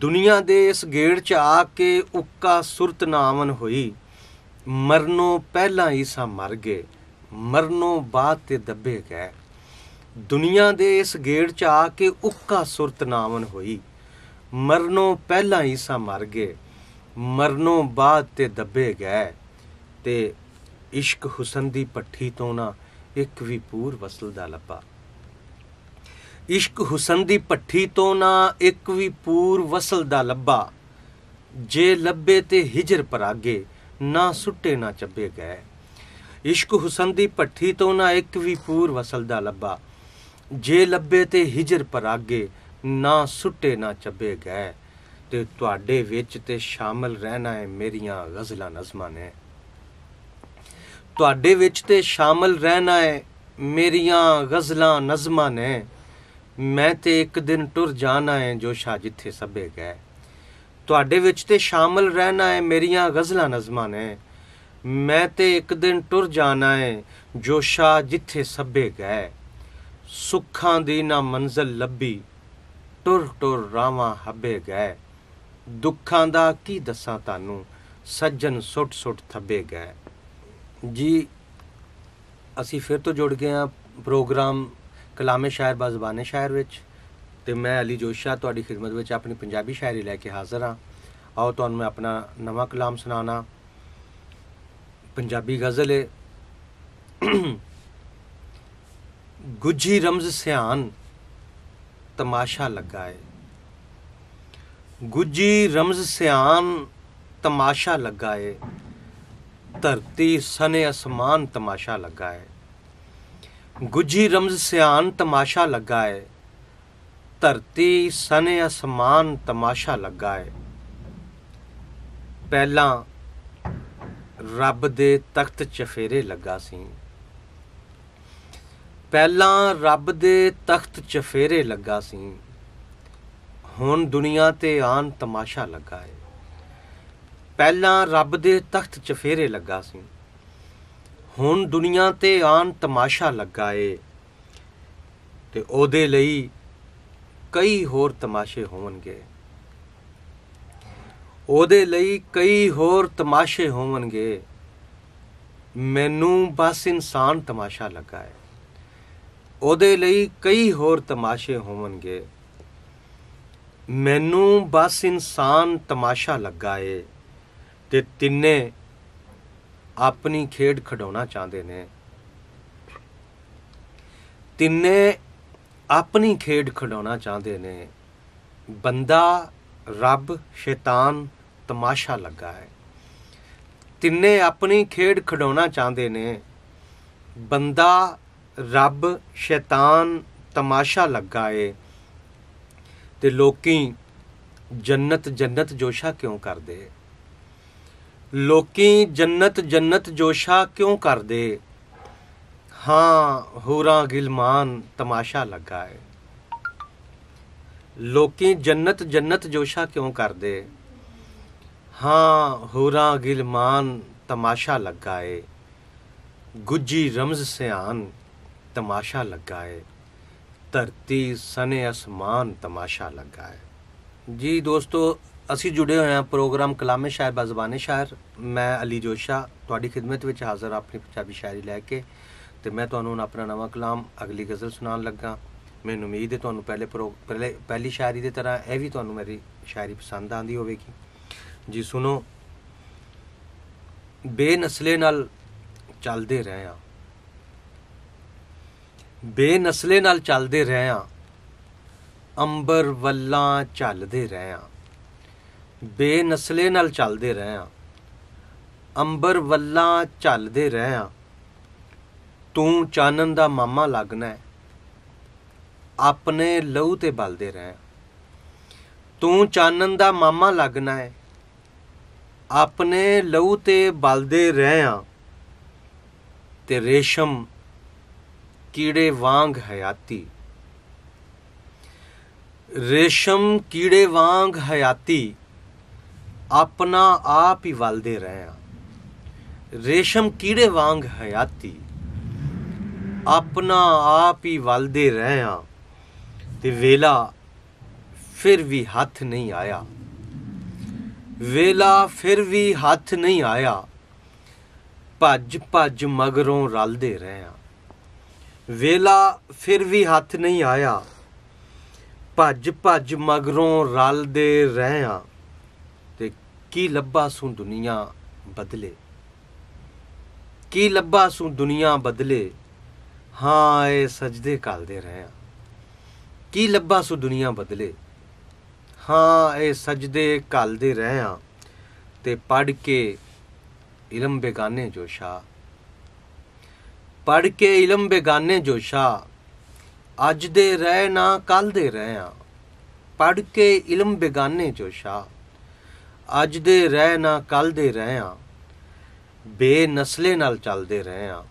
ਦੁਨੀਆ ਦੇ ਇਸ ਗੇੜ 'ਚ ਆ ਕੇ ਉੱਕਾ ਸੁਰਤ ਨਾਮਨ ਹੋਈ ਮਰਨੋਂ ਪਹਿਲਾਂ ਹੀ ਸਾ ਮਰ ਗਏ ਮਰਨੋਂ ਬਾਅਦ ਤੇ ਦੱਬੇ ਗਏ ਦੁਨੀਆ ਦੇ ਇਸ ਗੇੜ 'ਚ ਆ ਕੇ ਉੱਕਾ ਸੁਰਤ ਨਾਮਨ ਹੋਈ ਮਰਨੋਂ ਪਹਿਲਾਂ ਹੀ ਸਾ ਮਰ ਗਏ ਮਰਨੋਂ ਬਾਅਦ ਤੇ ਦੱਬੇ ਗਏ ਤੇ ਇਸ਼ਕ ਹੁਸਨ ਦੀ ਪੱਠੀ ਤੋਂ ਨਾ ਇੱਕ ਵੀ ਪੂਰ ਵਸਲ ਦਾ ਲੱਪਾ ਇਸ਼ਕ ਹੁਸਨ ਦੀ ਪੱਠੀ ਤੋਂ ਨਾ ਇੱਕ ਵੀ ਪੂਰ ਵਸਲ ਦਾ ਲੱਭਾ ਜੇ ਲੱਭੇ ਤੇ ਹਿਜਰ ਪਰਾਗੇ ਨਾ ਸੁੱਟੇ ਨਾ ਚੱਬੇ ਗਏ ਇਸ਼ਕ ਹੁਸਨ ਦੀ ਪੱਠੀ ਤੋਂ ਨਾ ਇੱਕ ਵੀ ਪੂਰ ਵਸਲ ਦਾ ਲੱਭਾ ਜੇ ਲੱਭੇ ਤੇ ਹਿਜਰ ਪਰਾਗੇ ਨਾ ਸੁੱਟੇ ਨਾ ਚੱਬੇ ਗਏ ਤੇ ਤੁਹਾਡੇ ਵਿੱਚ ਤੇ ਸ਼ਾਮਲ ਰਹਿਣਾ ਹੈ ਮੇਰੀਆਂ ਗਜ਼ਲਾਂ ਨਜ਼ਮਾਂ ਨੇ ਤੁਹਾਡੇ ਵਿੱਚ ਤੇ ਸ਼ਾਮਲ ਰਹਿਣਾ ਹੈ ਮੇਰੀਆਂ ਗਜ਼ਲਾਂ ਨਜ਼ਮਾਂ ਨੇ ਮੈਂ ਤੇ ਇੱਕ ਦਿਨ ਟੁਰ ਜਾਣਾ ਹੈ ਜੋ ਸ਼ਾ ਜਿੱਥੇ ਸਭੇ ਗਏ ਤੁਹਾਡੇ ਵਿੱਚ ਤੇ ਸ਼ਾਮਲ ਰਹਿਣਾ ਹੈ ਮੇਰੀਆਂ ਗਜ਼ਲਾਂ ਨਜ਼ਮਾਂ ਨੇ ਮੈਂ ਤੇ ਇੱਕ ਦਿਨ ਟੁਰ ਜਾਣਾ ਹੈ ਜੋ ਸ਼ਾ ਜਿੱਥੇ ਸਭੇ ਗਏ ਸੁੱਖਾਂ ਦੀ ਨਾ ਮੰਜ਼ਲ ਲੱਭੀ ਟੁਰ ਟੁਰ ਰਾਵਾਂ ਹੱਬੇ ਗਏ ਦੁੱਖਾਂ ਦਾ ਕੀ ਦੱਸਾਂ ਤੁਹਾਨੂੰ ਸੱਜਣ ਸੁੱਟ ਸੁੱਟ ਥੱਬੇ ਗਏ ਜੀ ਅਸੀਂ ਫਿਰ ਤੋਂ ਜੁੜ ਗਏ ਆ ਪ੍ਰੋਗਰਾਮ ਕਲਾਮੇ ਸ਼ਾਇਰ ਬਾਜ਼ਬਾਨੇ ਸ਼ਾਇਰ ਵਿੱਚ ਤੇ ਮੈਂ ਅਲੀ ਜੋਸ਼ਾ ਤੁਹਾਡੀ ਖidmat ਵਿੱਚ ਆਪਣੀ ਪੰਜਾਬੀ ਸ਼ਾਇਰੀ ਲੈ ਕੇ ਹਾਜ਼ਰ ਹਾਂ ਆਓ ਤੁਹਾਨੂੰ ਮੈਂ ਆਪਣਾ ਨਵਾਂ ਕਲਾਮ ਸੁਣਾਉਣਾ ਪੰਜਾਬੀ ਗਜ਼ਲ ਹੈ ਗੁੱਜੀ ਰਮਜ਼ ਸਿਆਨ ਤਮਾਸ਼ਾ ਲੱਗਾ ਏ ਗੁੱਜੀ ਰਮਜ਼ ਸਿਆਨ ਤਮਾਸ਼ਾ ਲੱਗਾ ਏ ਧਰਤੀ ਸਨੇ ਅਸਮਾਨ ਤਮਾਸ਼ਾ ਲੱਗਾ ਹੈ ਗੁੱਜੀ ਰਮਜ਼ ਸਿਆਨ ਤਮਾਸ਼ਾ ਲੱਗਾ ਹੈ ਧਰਤੀ ਸਨੇ ਅਸਮਾਨ ਤਮਾਸ਼ਾ ਲੱਗਾ ਹੈ ਪਹਿਲਾਂ ਰੱਬ ਦੇ ਤਖਤ ਚਫੇਰੇ ਲੱਗਾ ਸੀ ਪਹਿਲਾਂ ਰੱਬ ਦੇ ਤਖਤ ਚਫੇਰੇ ਲੱਗਾ ਸੀ ਹੁਣ ਦੁਨੀਆ ਤੇ ਆਨ ਤਮਾਸ਼ਾ ਲੱਗਾ ਹੈ ਪਹਿਲਾਂ ਰੱਬ ਦੇ ਤਖਤ 'ਚ ਫੇਰੇ ਲੱਗਾ ਸੀ ਹੁਣ ਦੁਨੀਆ ਤੇ ਆਨ ਤਮਾਸ਼ਾ ਲੱਗਾ ਏ ਤੇ ਉਹਦੇ ਲਈ ਕਈ ਹੋਰ ਤਮਾਸ਼ੇ ਹੋਣਗੇ ਉਹਦੇ ਲਈ ਕਈ ਹੋਰ ਤਮਾਸ਼ੇ ਹੋਣਗੇ ਮੈਨੂੰ ਬਸ ਇਨਸਾਨ ਤਮਾਸ਼ਾ ਲੱਗਾ ਏ ਉਹਦੇ ਲਈ ਕਈ ਹੋਰ ਤਮਾਸ਼ੇ ਹੋਣਗੇ ਮੈਨੂੰ ਬਸ ਇਨਸਾਨ ਤਮਾਸ਼ਾ ਲੱਗਾ ਏ ਤੇ ਤਿੰਨੇ ਆਪਣੀ ਖੇਡ ਖਡਾਉਣਾ ਚਾਹੁੰਦੇ ਨੇ ਤਿੰਨੇ ਆਪਣੀ ਖੇਡ ਖਡਾਉਣਾ ਚਾਹੁੰਦੇ ਨੇ ਬੰਦਾ ਰੱਬ ਸ਼ੈਤਾਨ ਤਮਾਸ਼ਾ ਲੱਗਾ ਹੈ ਤਿੰਨੇ ਆਪਣੀ ਖੇਡ ਖਡਾਉਣਾ ਚਾਹੁੰਦੇ ਨੇ ਬੰਦਾ ਰੱਬ ਸ਼ੈਤਾਨ ਤਮਾਸ਼ਾ ਲੱਗਾ ਏ ਤੇ ਲੋਕੀ ਜੰਨਤ ਜੰਨਤ ਜੋਸ਼ਾ ਕਿਉਂ ਕਰਦੇ ਹੈ ਲੋਕੀ ਜੰਨਤ ਜੰਨਤ ਜੋਸ਼ਾ ਕਿਉਂ ਕਰਦੇ ਹਾਂ ਹੂਰਾ ਗਿਲਮਾਨ ਤਮਾਸ਼ਾ ਲੱਗਾ ਹੈ ਲੋਕੀ ਜੰਨਤ ਜੰਨਤ ਜੋਸ਼ਾ ਕਿਉਂ ਕਰਦੇ ਹਾਂ ਹੂਰਾ ਗਿਲਮਾਨ ਤਮਾਸ਼ਾ ਲੱਗਾ ਹੈ ਗੁੱਜੀ ਰਮਜ਼ ਸਿਆਨ ਤਮਾਸ਼ਾ ਲੱਗਾ ਹੈ ਧਰਤੀ ਸਨੇ ਅਸਮਾਨ ਤਮਾਸ਼ਾ ਲੱਗਾ ਹੈ ਜੀ ਦੋਸਤੋ ਅਸੀਂ ਜੁੜੇ ਹੋਏ ਹਾਂ ਪ੍ਰੋਗਰਾਮ ਕਲਾਮੇ ਸ਼ਾਇਰ ਬਜ਼ਬਾਨੇ ਸ਼ਾਇਰ ਮੈਂ ਅਲੀ ਜੋਸ਼ਾ ਤੁਹਾਡੀ ਖidmat ਵਿੱਚ ਹਾਜ਼ਰ ਆਪਣੀ ਪੰਜਾਬੀ ਸ਼ਾਇਰੀ ਲੈ ਕੇ ਤੇ ਮੈਂ ਤੁਹਾਨੂੰ ਹੁਣ ਆਪਣਾ ਨਵਾਂ ਕਲਾਮ ਅਗਲੀ ਗਜ਼ਲ ਸੁਣਾਉਣ ਲੱਗਾ ਮੈਨੂੰ ਉਮੀਦ ਹੈ ਤੁਹਾਨੂੰ ਪਹਿਲੇ ਪਹਿਲੇ ਪਹਿਲੀ ਸ਼ਾਇਰੀ ਦੀ ਤਰ੍ਹਾਂ ਇਹ ਵੀ ਤੁਹਾਨੂੰ ਮੇਰੀ ਸ਼ਾਇਰੀ ਪਸੰਦ ਆਂਦੀ ਹੋਵੇਗੀ ਜੀ ਸੁਣੋ ਬੇਨਸਲੇ ਨਾਲ ਚੱਲਦੇ ਰਹੇ ਆ ਬੇਨਸਲੇ ਨਾਲ ਚੱਲਦੇ ਰਹੇ ਆ ਅੰਬਰ ਵੱਲਾਂ ਚੱਲਦੇ ਰਹੇ ਆ ਬੇਨਸਲੇ ਨਾਲ ਚੱਲਦੇ ਰਹੇ ਆ ਅੰਬਰ ਵੱਲਾਂ ਚੱਲਦੇ ਰਹੇ ਆ ਤੂੰ ਚਾਨਣ ਦਾ ਮਾਮਾ ਲੱਗਣਾ ਆਪਣੇ ਲਹੂ ਤੇ ਬਲਦੇ ਰਹੇ ਤੂੰ ਚਾਨਣ ਦਾ ਮਾਮਾ ਲੱਗਣਾ ਹੈ ਆਪਣੇ ਲਹੂ ਤੇ ਬਲਦੇ ਰਹੇ ਆ ਤੇ ਰੇਸ਼ਮ ਕੀੜੇ ਵਾਂਗ ਹਯਾਤੀ ਰੇਸ਼ਮ ਕੀੜੇ ਵਾਂਗ ਹਯਾਤੀ ਆਪਣਾ ਆਪ ਹੀ ਵਲਦੇ ਰਹੇ ਆ ਰੇਸ਼ਮ ਕੀੜੇ ਵਾਂਗ ਹਯਾਤੀ ਆਪਣਾ ਆਪ ਹੀ ਵਲਦੇ ਰਹੇ ਆ ਤੇ ਵੇਲਾ ਫਿਰ ਵੀ ਹੱਥ ਨਹੀਂ ਆਇਆ ਵੇਲਾ ਫਿਰ ਵੀ ਹੱਥ ਨਹੀਂ ਆਇਆ ਭੱਜ ਭੱਜ ਮਗਰੋਂ ਰਲਦੇ ਰਹੇ ਆ ਵੇਲਾ ਫਿਰ ਵੀ ਹੱਥ ਨਹੀਂ ਆਇਆ ਭੱਜ ਭੱਜ ਮਗਰੋਂ ਰਲਦੇ ਰਹੇ ਆ ਕੀ ਲੱਭਾ ਸੂ ਦੁਨੀਆ ਬਦਲੇ ਕੀ ਲੱਭਾ ਸੂ ਦੁਨੀਆ ਬਦਲੇ ਹਾਂ ਏ ਸਜਦੇ ਕਰਦੇ ਰਹੇ ਆ ਕੀ ਲੱਭਾ ਸੂ ਦੁਨੀਆ ਬਦਲੇ ਹਾਂ ਏ ਸਜਦੇ ਕਰਦੇ ਰਹੇ ਆ ਤੇ ਪੜ ਕੇ ਇਲਮ ਬੇਗਾਨੇ ਜੋਸ਼ਾ ਪੜ ਕੇ ਇਲਮ ਬੇਗਾਨੇ ਜੋਸ਼ਾ ਅੱਜ ਦੇ ਰਹਿ ਨਾ ਕੱਲ ਦੇ ਰਹਿ ਆ ਪੜ ਕੇ ਇਲਮ ਬੇਗਾਨੇ ਜੋਸ਼ਾ ਅੱਜ ਦੇ ਰਹਿ ਨਾ ਕੱਲ ਦੇ ਰਹਿ ਆ ਬੇਨਸਲੇ ਨਾਲ ਚੱਲਦੇ ਰਹਿ ਆ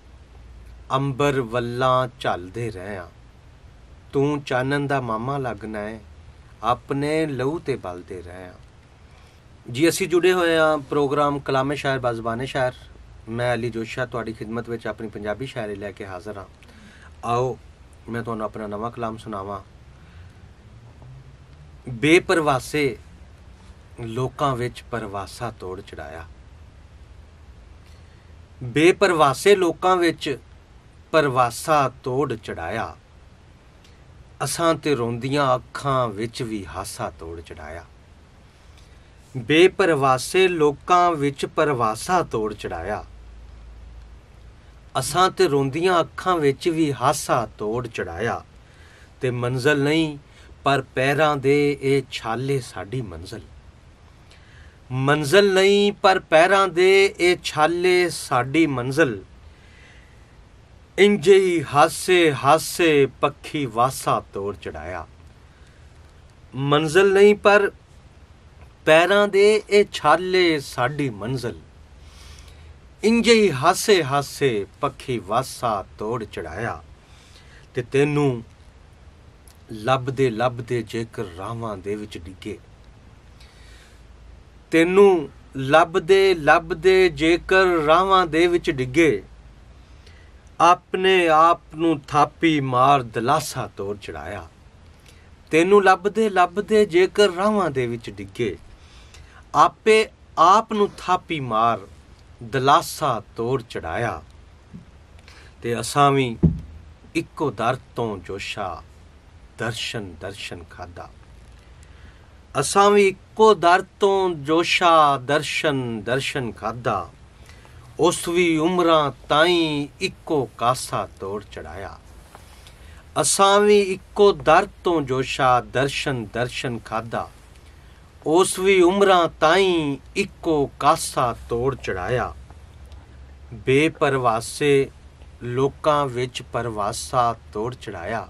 ਅੰਬਰ ਵੱਲਾਂ ਚੱਲਦੇ ਰਹਿ ਆ ਤੂੰ ਚਾਨਣ ਦਾ ਮਾਮਾ ਲੱਗਣਾ ਹੈ ਆਪਣੇ ਲਹੂ ਤੇ ਬਲਦੇ ਰਹਿ ਆ ਜੀ ਅਸੀਂ ਜੁੜੇ ਹੋਏ ਆ ਪ੍ਰੋਗਰਾਮ ਕਲਾਮੇ ਸ਼ਾਇਰ ਬਾਜ਼ਬਾਨੇ ਸ਼ਾਇਰ ਮੈਂ ਅਲੀ ਜੋਸ਼ਾ ਤੁਹਾਡੀ ਖidmat ਵਿੱਚ ਆਪਣੀ ਪੰਜਾਬੀ ਸ਼ਾਇਰੀ ਲੈ ਕੇ ਹਾਜ਼ਰ ਹਾਂ ਆਓ ਮੈਂ ਤੁਹਾਨੂੰ ਆਪਣਾ ਨਵਾਂ ਕਲਾਮ ਸੁਣਾਵਾਂ ਬੇਪਰਵਾਸੇ ਲੋਕਾਂ ਵਿੱਚ ਪਰਵਾਸਾ ਤੋੜ ਚੜਾਇਆ ਬੇਪਰਵਾਸੇ ਲੋਕਾਂ ਵਿੱਚ ਪਰਵਾਸਾ ਤੋੜ ਚੜਾਇਆ ਅਸਾਂ ਤੇ ਰੋਂਦੀਆਂ ਅੱਖਾਂ ਵਿੱਚ ਵੀ ਹਾਸਾ ਤੋੜ ਚੜਾਇਆ ਬੇਪਰਵਾਸੇ ਲੋਕਾਂ ਵਿੱਚ ਪਰਵਾਸਾ ਤੋੜ ਚੜਾਇਆ ਅਸਾਂ ਤੇ ਰੋਂਦੀਆਂ ਅੱਖਾਂ ਵਿੱਚ ਵੀ ਹਾਸਾ ਤੋੜ ਚੜਾਇਆ ਤੇ ਮੰਜ਼ਲ ਨਹੀਂ ਪਰ ਪੈਰਾਂ ਦੇ ਇਹ ਛਾਲੇ ਸਾਡੀ ਮੰਜ਼ਲ ਮੰਜ਼ਲ ਨਹੀਂ ਪਰ ਪੈਰਾਂ ਦੇ ਇਹ ਛਾਲੇ ਸਾਡੀ ਮੰਜ਼ਲ ਇੰਜੇ ਹੀ ਹਾਸੇ ਹਾਸੇ ਪੱਖੀ ਵਾਸਾ ਤੋੜ ਚੜਾਇਆ ਮੰਜ਼ਲ ਨਹੀਂ ਪਰ ਪੈਰਾਂ ਦੇ ਇਹ ਛਾਲੇ ਸਾਡੀ ਮੰਜ਼ਲ ਇੰਜੇ ਹੀ ਹਾਸੇ ਹਾਸੇ ਪੱਖੀ ਵਾਸਾ ਤੋੜ ਚੜਾਇਆ ਤੇ ਤੈਨੂੰ ਲੱਭਦੇ ਲੱਭਦੇ ਜੇਕਰ ਰਾਵਾਂ ਦੇ ਵਿੱਚ ਡਿੱਗੇ ਤੈਨੂੰ ਲੱਭਦੇ ਲੱਭਦੇ ਜੇਕਰ ਰਾਹਾਂ ਦੇ ਵਿੱਚ ਡਿੱਗੇ ਆਪਣੇ ਆਪ ਨੂੰ ਥਾਪੀ ਮਾਰ ਦਲਾਸਾ ਤੋਰ ਚੜਾਇਆ ਤੈਨੂੰ ਲੱਭਦੇ ਲੱਭਦੇ ਜੇਕਰ ਰਾਹਾਂ ਦੇ ਵਿੱਚ ਡਿੱਗੇ ਆਪੇ ਆਪ ਨੂੰ ਥਾਪੀ ਮਾਰ ਦਲਾਸਾ ਤੋਰ ਚੜਾਇਆ ਤੇ ਅਸਾਂ ਵੀ ਇੱਕੋ ਦਰ ਤੋਂ ਜੋਸ਼ਾ ਦਰਸ਼ਨ ਦਰਸ਼ਨ ਖਾਦਾ ਅਸਾਂ ਵੀ ਇੱਕੋ ਦਰ ਤੋਂ ਜੋਸ਼ਾ ਦਰਸ਼ਨ ਦਰਸ਼ਨ ਖਾਦਾ ਉਸ ਵੀ ਉਮਰਾਂ ਤਾਈਂ ਇੱਕੋ ਕਾਸਾ ਤੋੜ ਚੜਾਇਆ ਅਸਾਂ ਵੀ ਇੱਕੋ ਦਰ ਤੋਂ ਜੋਸ਼ਾ ਦਰਸ਼ਨ ਦਰਸ਼ਨ ਖਾਦਾ ਉਸ ਵੀ ਉਮਰਾਂ ਤਾਈਂ ਇੱਕੋ ਕਾਸਾ ਤੋੜ ਚੜਾਇਆ ਬੇਪਰਵਾਸੇ ਲੋਕਾਂ ਵਿੱਚ ਪਰਵਾਸਾ ਤੋੜ ਚੜਾਇਆ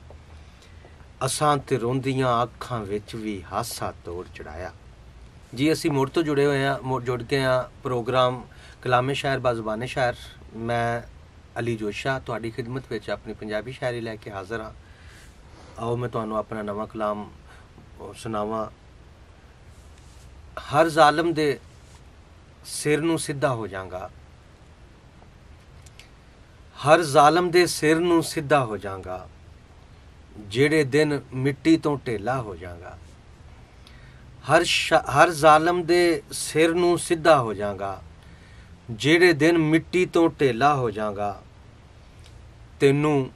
ਅਸਾਂ ਤੇ ਰੋਂਦੀਆਂ ਅੱਖਾਂ ਵਿੱਚ ਵੀ ਹਾਸਾ ਤੋੜ ਚੜਾਇਆ ਜੀ ਅਸੀਂ ਮੋੜ ਤੋਂ ਜੁੜੇ ਹੋਏ ਆ ਜੁੜ ਕੇ ਆ ਪ੍ਰੋਗਰਾਮ ਕਲਾਮੇ ਸ਼ਾਇਰ ਬਾਜ਼ਬਾਨੇ ਸ਼ਾਇਰ ਮੈਂ ਅਲੀ ਜੋਸ਼ਾ ਤੁਹਾਡੀ ਖidmat ਵਿੱਚ ਆਪਣੀ ਪੰਜਾਬੀ ਸ਼ਾਇਰੀ ਲੈ ਕੇ ਹਾਜ਼ਰ ਹਾਂ ਆਓ ਮੈਂ ਤੁਹਾਨੂੰ ਆਪਣਾ ਨਵਾਂ ਕਲਾਮ ਸੁਣਾਵਾਂ ਹਰ ਜ਼ਾਲਮ ਦੇ ਸਿਰ ਨੂੰ ਸਿੱਧਾ ਹੋ ਜਾਗਾ ਹਰ ਜ਼ਾਲਮ ਦੇ ਸਿਰ ਨੂੰ ਸਿੱਧਾ ਹੋ ਜਾਗਾ ਜਿਹੜੇ ਦਿਨ ਮਿੱਟੀ ਤੋਂ ਢੇਲਾ ਹੋ ਜਾਗਾ ਹਰ ਹਰ ਜ਼ਾਲਮ ਦੇ ਸਿਰ ਨੂੰ ਸਿੱਧਾ ਹੋ ਜਾਗਾ ਜਿਹੜੇ ਦਿਨ ਮਿੱਟੀ ਤੋਂ ਢੇਲਾ ਹੋ ਜਾਗਾ ਤੈਨੂੰ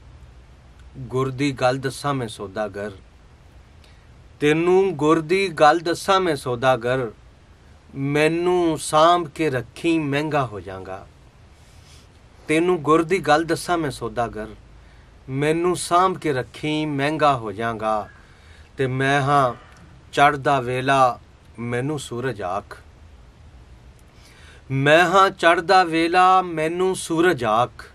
ਗੁਰ ਦੀ ਗੱਲ ਦੱਸਾਂ ਮੈਂ ਸੌਦਾਗਰ ਤੈਨੂੰ ਗੁਰ ਦੀ ਗੱਲ ਦੱਸਾਂ ਮੈਂ ਸੌਦਾਗਰ ਮੈਨੂੰ ਸਾਂਭ ਕੇ ਰੱਖੀ ਮਹਿੰਗਾ ਹੋ ਜਾਗਾ ਤੈਨੂੰ ਗੁਰ ਦੀ ਗੱਲ ਦੱਸਾਂ ਮੈਂ ਸੌਦਾਗਰ ਮੈਨੂੰ ਸਾਂਭ ਕੇ ਰੱਖੀ ਮਹਿੰਗਾ ਹੋ ਜਾਗਾ ਤੇ ਮੈਂ ਹਾਂ ਚੜਦਾ ਵੇਲਾ ਮੈਨੂੰ ਸੂਰਜ ਆਖ ਮੈਂ ਹਾਂ ਚੜਦਾ ਵੇਲਾ ਮੈਨੂੰ ਸੂਰਜ ਆਖ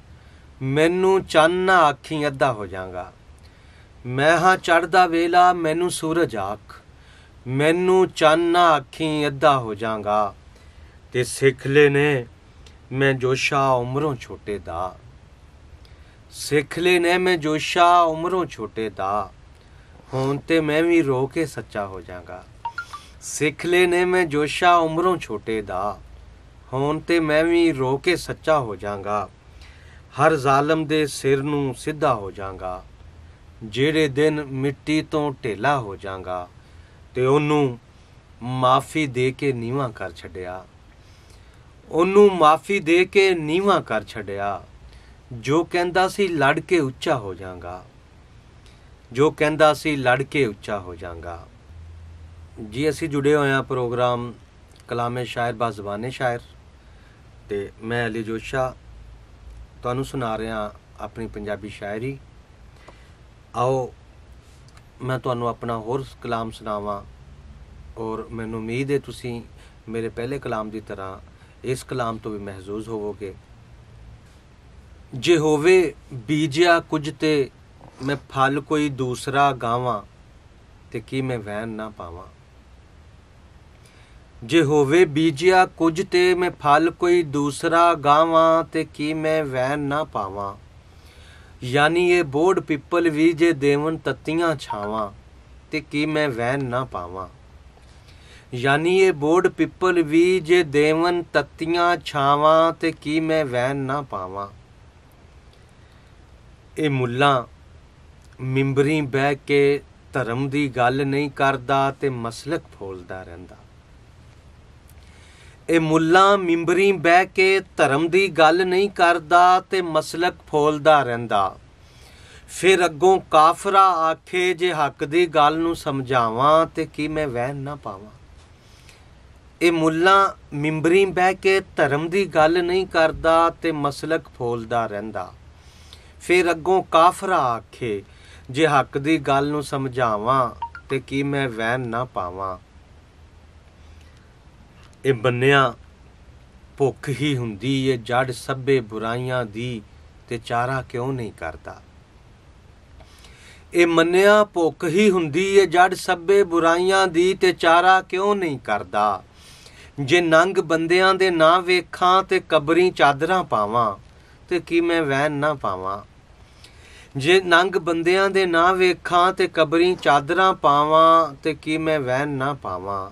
ਮੈਨੂੰ ਚੰਨ ਆਖੀ ਅੱਧਾ ਹੋ ਜਾਗਾ ਮੈਂ ਹਾਂ ਚੜਦਾ ਵੇਲਾ ਮੈਨੂੰ ਸੂਰਜ ਆਖ ਮੈਨੂੰ ਚੰਨ ਆਖੀ ਅੱਧਾ ਹੋ ਜਾਗਾ ਤੇ ਸਿੱਖ ਲੈ ਨੇ ਮੈਂ ਜੋਸ਼ਾ ਉਮਰੋਂ ਛੋਟੇ ਦਾ ਸਿੱਖ ਲੈ ਨੇ ਮੈਂ ਜੋਸ਼ਾ ਉਮਰੋਂ ਛੋਟੇ ਦਾ ਹੁਣ ਤੇ ਮੈਂ ਵੀ ਰੋ ਕੇ ਸੱਚਾ ਹੋ ਜਾਗਾ ਸਿੱਖ ਲੈ ਨੇ ਮੈਂ ਜੋਸ਼ਾ ਉਮਰੋਂ ਛੋਟੇ ਦਾ ਹੁਣ ਤੇ ਮੈਂ ਵੀ ਰੋ ਕੇ ਸੱਚਾ ਹੋ ਜਾਗਾ ਹਰ ਜ਼ਾਲਮ ਦੇ ਸਿਰ ਨੂੰ ਸਿੱਧਾ ਹੋ ਜਾਗਾ ਜਿਹੜੇ ਦਿਨ ਮਿੱਟੀ ਤੋਂ ਢੇਲਾ ਹੋ ਜਾਗਾ ਤੇ ਉਹਨੂੰ ਮਾਫੀ ਦੇ ਕੇ ਨੀਵਾ ਕਰ ਛੱਡਿਆ ਉਹਨੂੰ ਮਾਫੀ ਦੇ ਕੇ ਨੀਵਾ ਕਰ ਛੱਡਿਆ ਜੋ ਕਹਿੰਦਾ ਸੀ ਲੜ ਕੇ ਉੱਚਾ ਹੋ ਜਾਗਾ ਜੋ ਕਹਿੰਦਾ ਸੀ ਲੜ ਕੇ ਉੱਚਾ ਹੋ ਜਾਗਾ ਜੀ ਅਸੀਂ ਜੁੜੇ ਹੋਏ ਆ ਪ੍ਰੋਗਰਾਮ ਕਲਾਮੇ ਸ਼ਾਇਰ ਬਾ ਜ਼ਬਾਨੇ ਸ਼ਾਇਰ ਤੇ ਮੈਂ ਅਲੀ ਜੋਸ਼ਾ ਤੁਹਾਨੂੰ ਸੁਣਾ ਰਿਹਾ ਆਪਣੀ ਪੰਜਾਬੀ ਸ਼ਾਇਰੀ ਆਓ ਮੈਂ ਤੁਹਾਨੂੰ ਆਪਣਾ ਹੋਰ ਕਲਾਮ ਸੁਣਾਵਾਂ ਔਰ ਮੈਨੂੰ ਉਮੀਦ ਹੈ ਤੁਸੀਂ ਮੇਰੇ ਪਹਿਲੇ ਕਲਾਮ ਦੀ ਤਰ੍ਹਾਂ ਇਸ ਕਲਾਮ ਤੋਂ ਵੀ ਮਹਿਜ਼ੂਜ਼ ਹੋਵੋਗੇ ਜੇ ਹੋਵੇ ਬੀਜਿਆ ਕੁਝ ਤੇ ਮੈਂ ਫਲ ਕੋਈ ਦੂਸਰਾ ਗਾਵਾਂ ਤੇ ਕੀ ਮੈਂ ਵਹਿਨ ਨਾ ਪਾਵਾਂ ਜੇ ਹੋਵੇ ਬੀਜਿਆ ਕੁਝ ਤੇ ਮੈਂ ਫਲ ਕੋਈ ਦੂਸਰਾ ਗਾਵਾਂ ਤੇ ਕੀ ਮੈਂ ਵਹਿਨ ਨਾ ਪਾਵਾਂ ਯਾਨੀ ਇਹ ਬੋੜ ਪੀਪਲ ਵੀ ਜੇ ਦੇਵਨ ਤਤੀਆਂ ਛਾਵਾਂ ਤੇ ਕੀ ਮੈਂ ਵਹਿਨ ਨਾ ਪਾਵਾਂ ਯਾਨੀ ਇਹ ਬੋੜ ਪੀਪਲ ਵੀ ਜੇ ਦੇਵਨ ਤਤੀਆਂ ਛਾਵਾਂ ਤੇ ਕੀ ਮੈਂ ਵਹਿਨ ਨਾ ਪਾਵਾਂ ਇਹ ਮੁੱਲਾ ਮਿੰਬਰੀ ਬਹਿ ਕੇ ਧਰਮ ਦੀ ਗੱਲ ਨਹੀਂ ਕਰਦਾ ਤੇ ਮਸਲਕ ਫੋਲਦਾ ਰਹਿੰਦਾ ਇਹ ਮੁੱਲਾ ਮਿੰਬਰੀ ਬਹਿ ਕੇ ਧਰਮ ਦੀ ਗੱਲ ਨਹੀਂ ਕਰਦਾ ਤੇ ਮਸਲਕ ਫੋਲਦਾ ਰਹਿੰਦਾ ਫਿਰ ਅੱਗੋਂ ਕਾਫਰਾ ਆਖੇ ਜੇ ਹੱਕ ਦੀ ਗੱਲ ਨੂੰ ਸਮਝਾਵਾਂ ਤੇ ਕੀ ਮੈਂ ਵਹਿਨ ਨਾ ਪਾਵਾਂ ਇਹ ਮੁੱਲਾ ਮਿੰਬਰੀ ਬਹਿ ਕੇ ਧਰਮ ਦੀ ਗੱਲ ਨਹੀਂ ਕਰਦਾ ਤੇ ਮਸਲਕ ਫੋਲਦਾ ਰਹਿੰਦਾ ਫਿਰ ਅੱਗੋਂ ਕਾਫਰਾ ਆਖੇ ਜੇ ਹੱਕ ਦੀ ਗੱਲ ਨੂੰ ਸਮਝਾਵਾਂ ਤੇ ਕੀ ਮੈਂ ਵਹਿਮ ਨਾ ਪਾਵਾਂ ਇਹ ਬੰਨਿਆ ਭੁੱਖ ਹੀ ਹੁੰਦੀ ਏ ਜੜ ਸੱਬੇ ਬੁਰਾਈਆਂ ਦੀ ਤੇ ਚਾਰਾ ਕਿਉਂ ਨਹੀਂ ਕਰਦਾ ਇਹ ਮੰਨਿਆ ਭੁੱਖ ਹੀ ਹੁੰਦੀ ਏ ਜੜ ਸੱਬੇ ਬੁਰਾਈਆਂ ਦੀ ਤੇ ਚਾਰਾ ਕਿਉਂ ਨਹੀਂ ਕਰਦਾ ਜੇ ਨੰਗ ਬੰਦਿਆਂ ਦੇ ਨਾਂ ਵੇਖਾਂ ਤੇ ਕਬਰੀ ਚਾਦਰਾਂ ਪਾਵਾਂ ਤੇ ਕੀ ਮੈਂ ਵੈਨ ਨਾ ਪਾਵਾਂ ਜੇ ਨੰਗ ਬੰਦਿਆਂ ਦੇ ਨਾ ਵੇਖਾਂ ਤੇ ਕਬਰੀ ਚਾਦਰਾਂ ਪਾਵਾਂ ਤੇ ਕੀ ਮੈਂ ਵੈਨ ਨਾ ਪਾਵਾਂ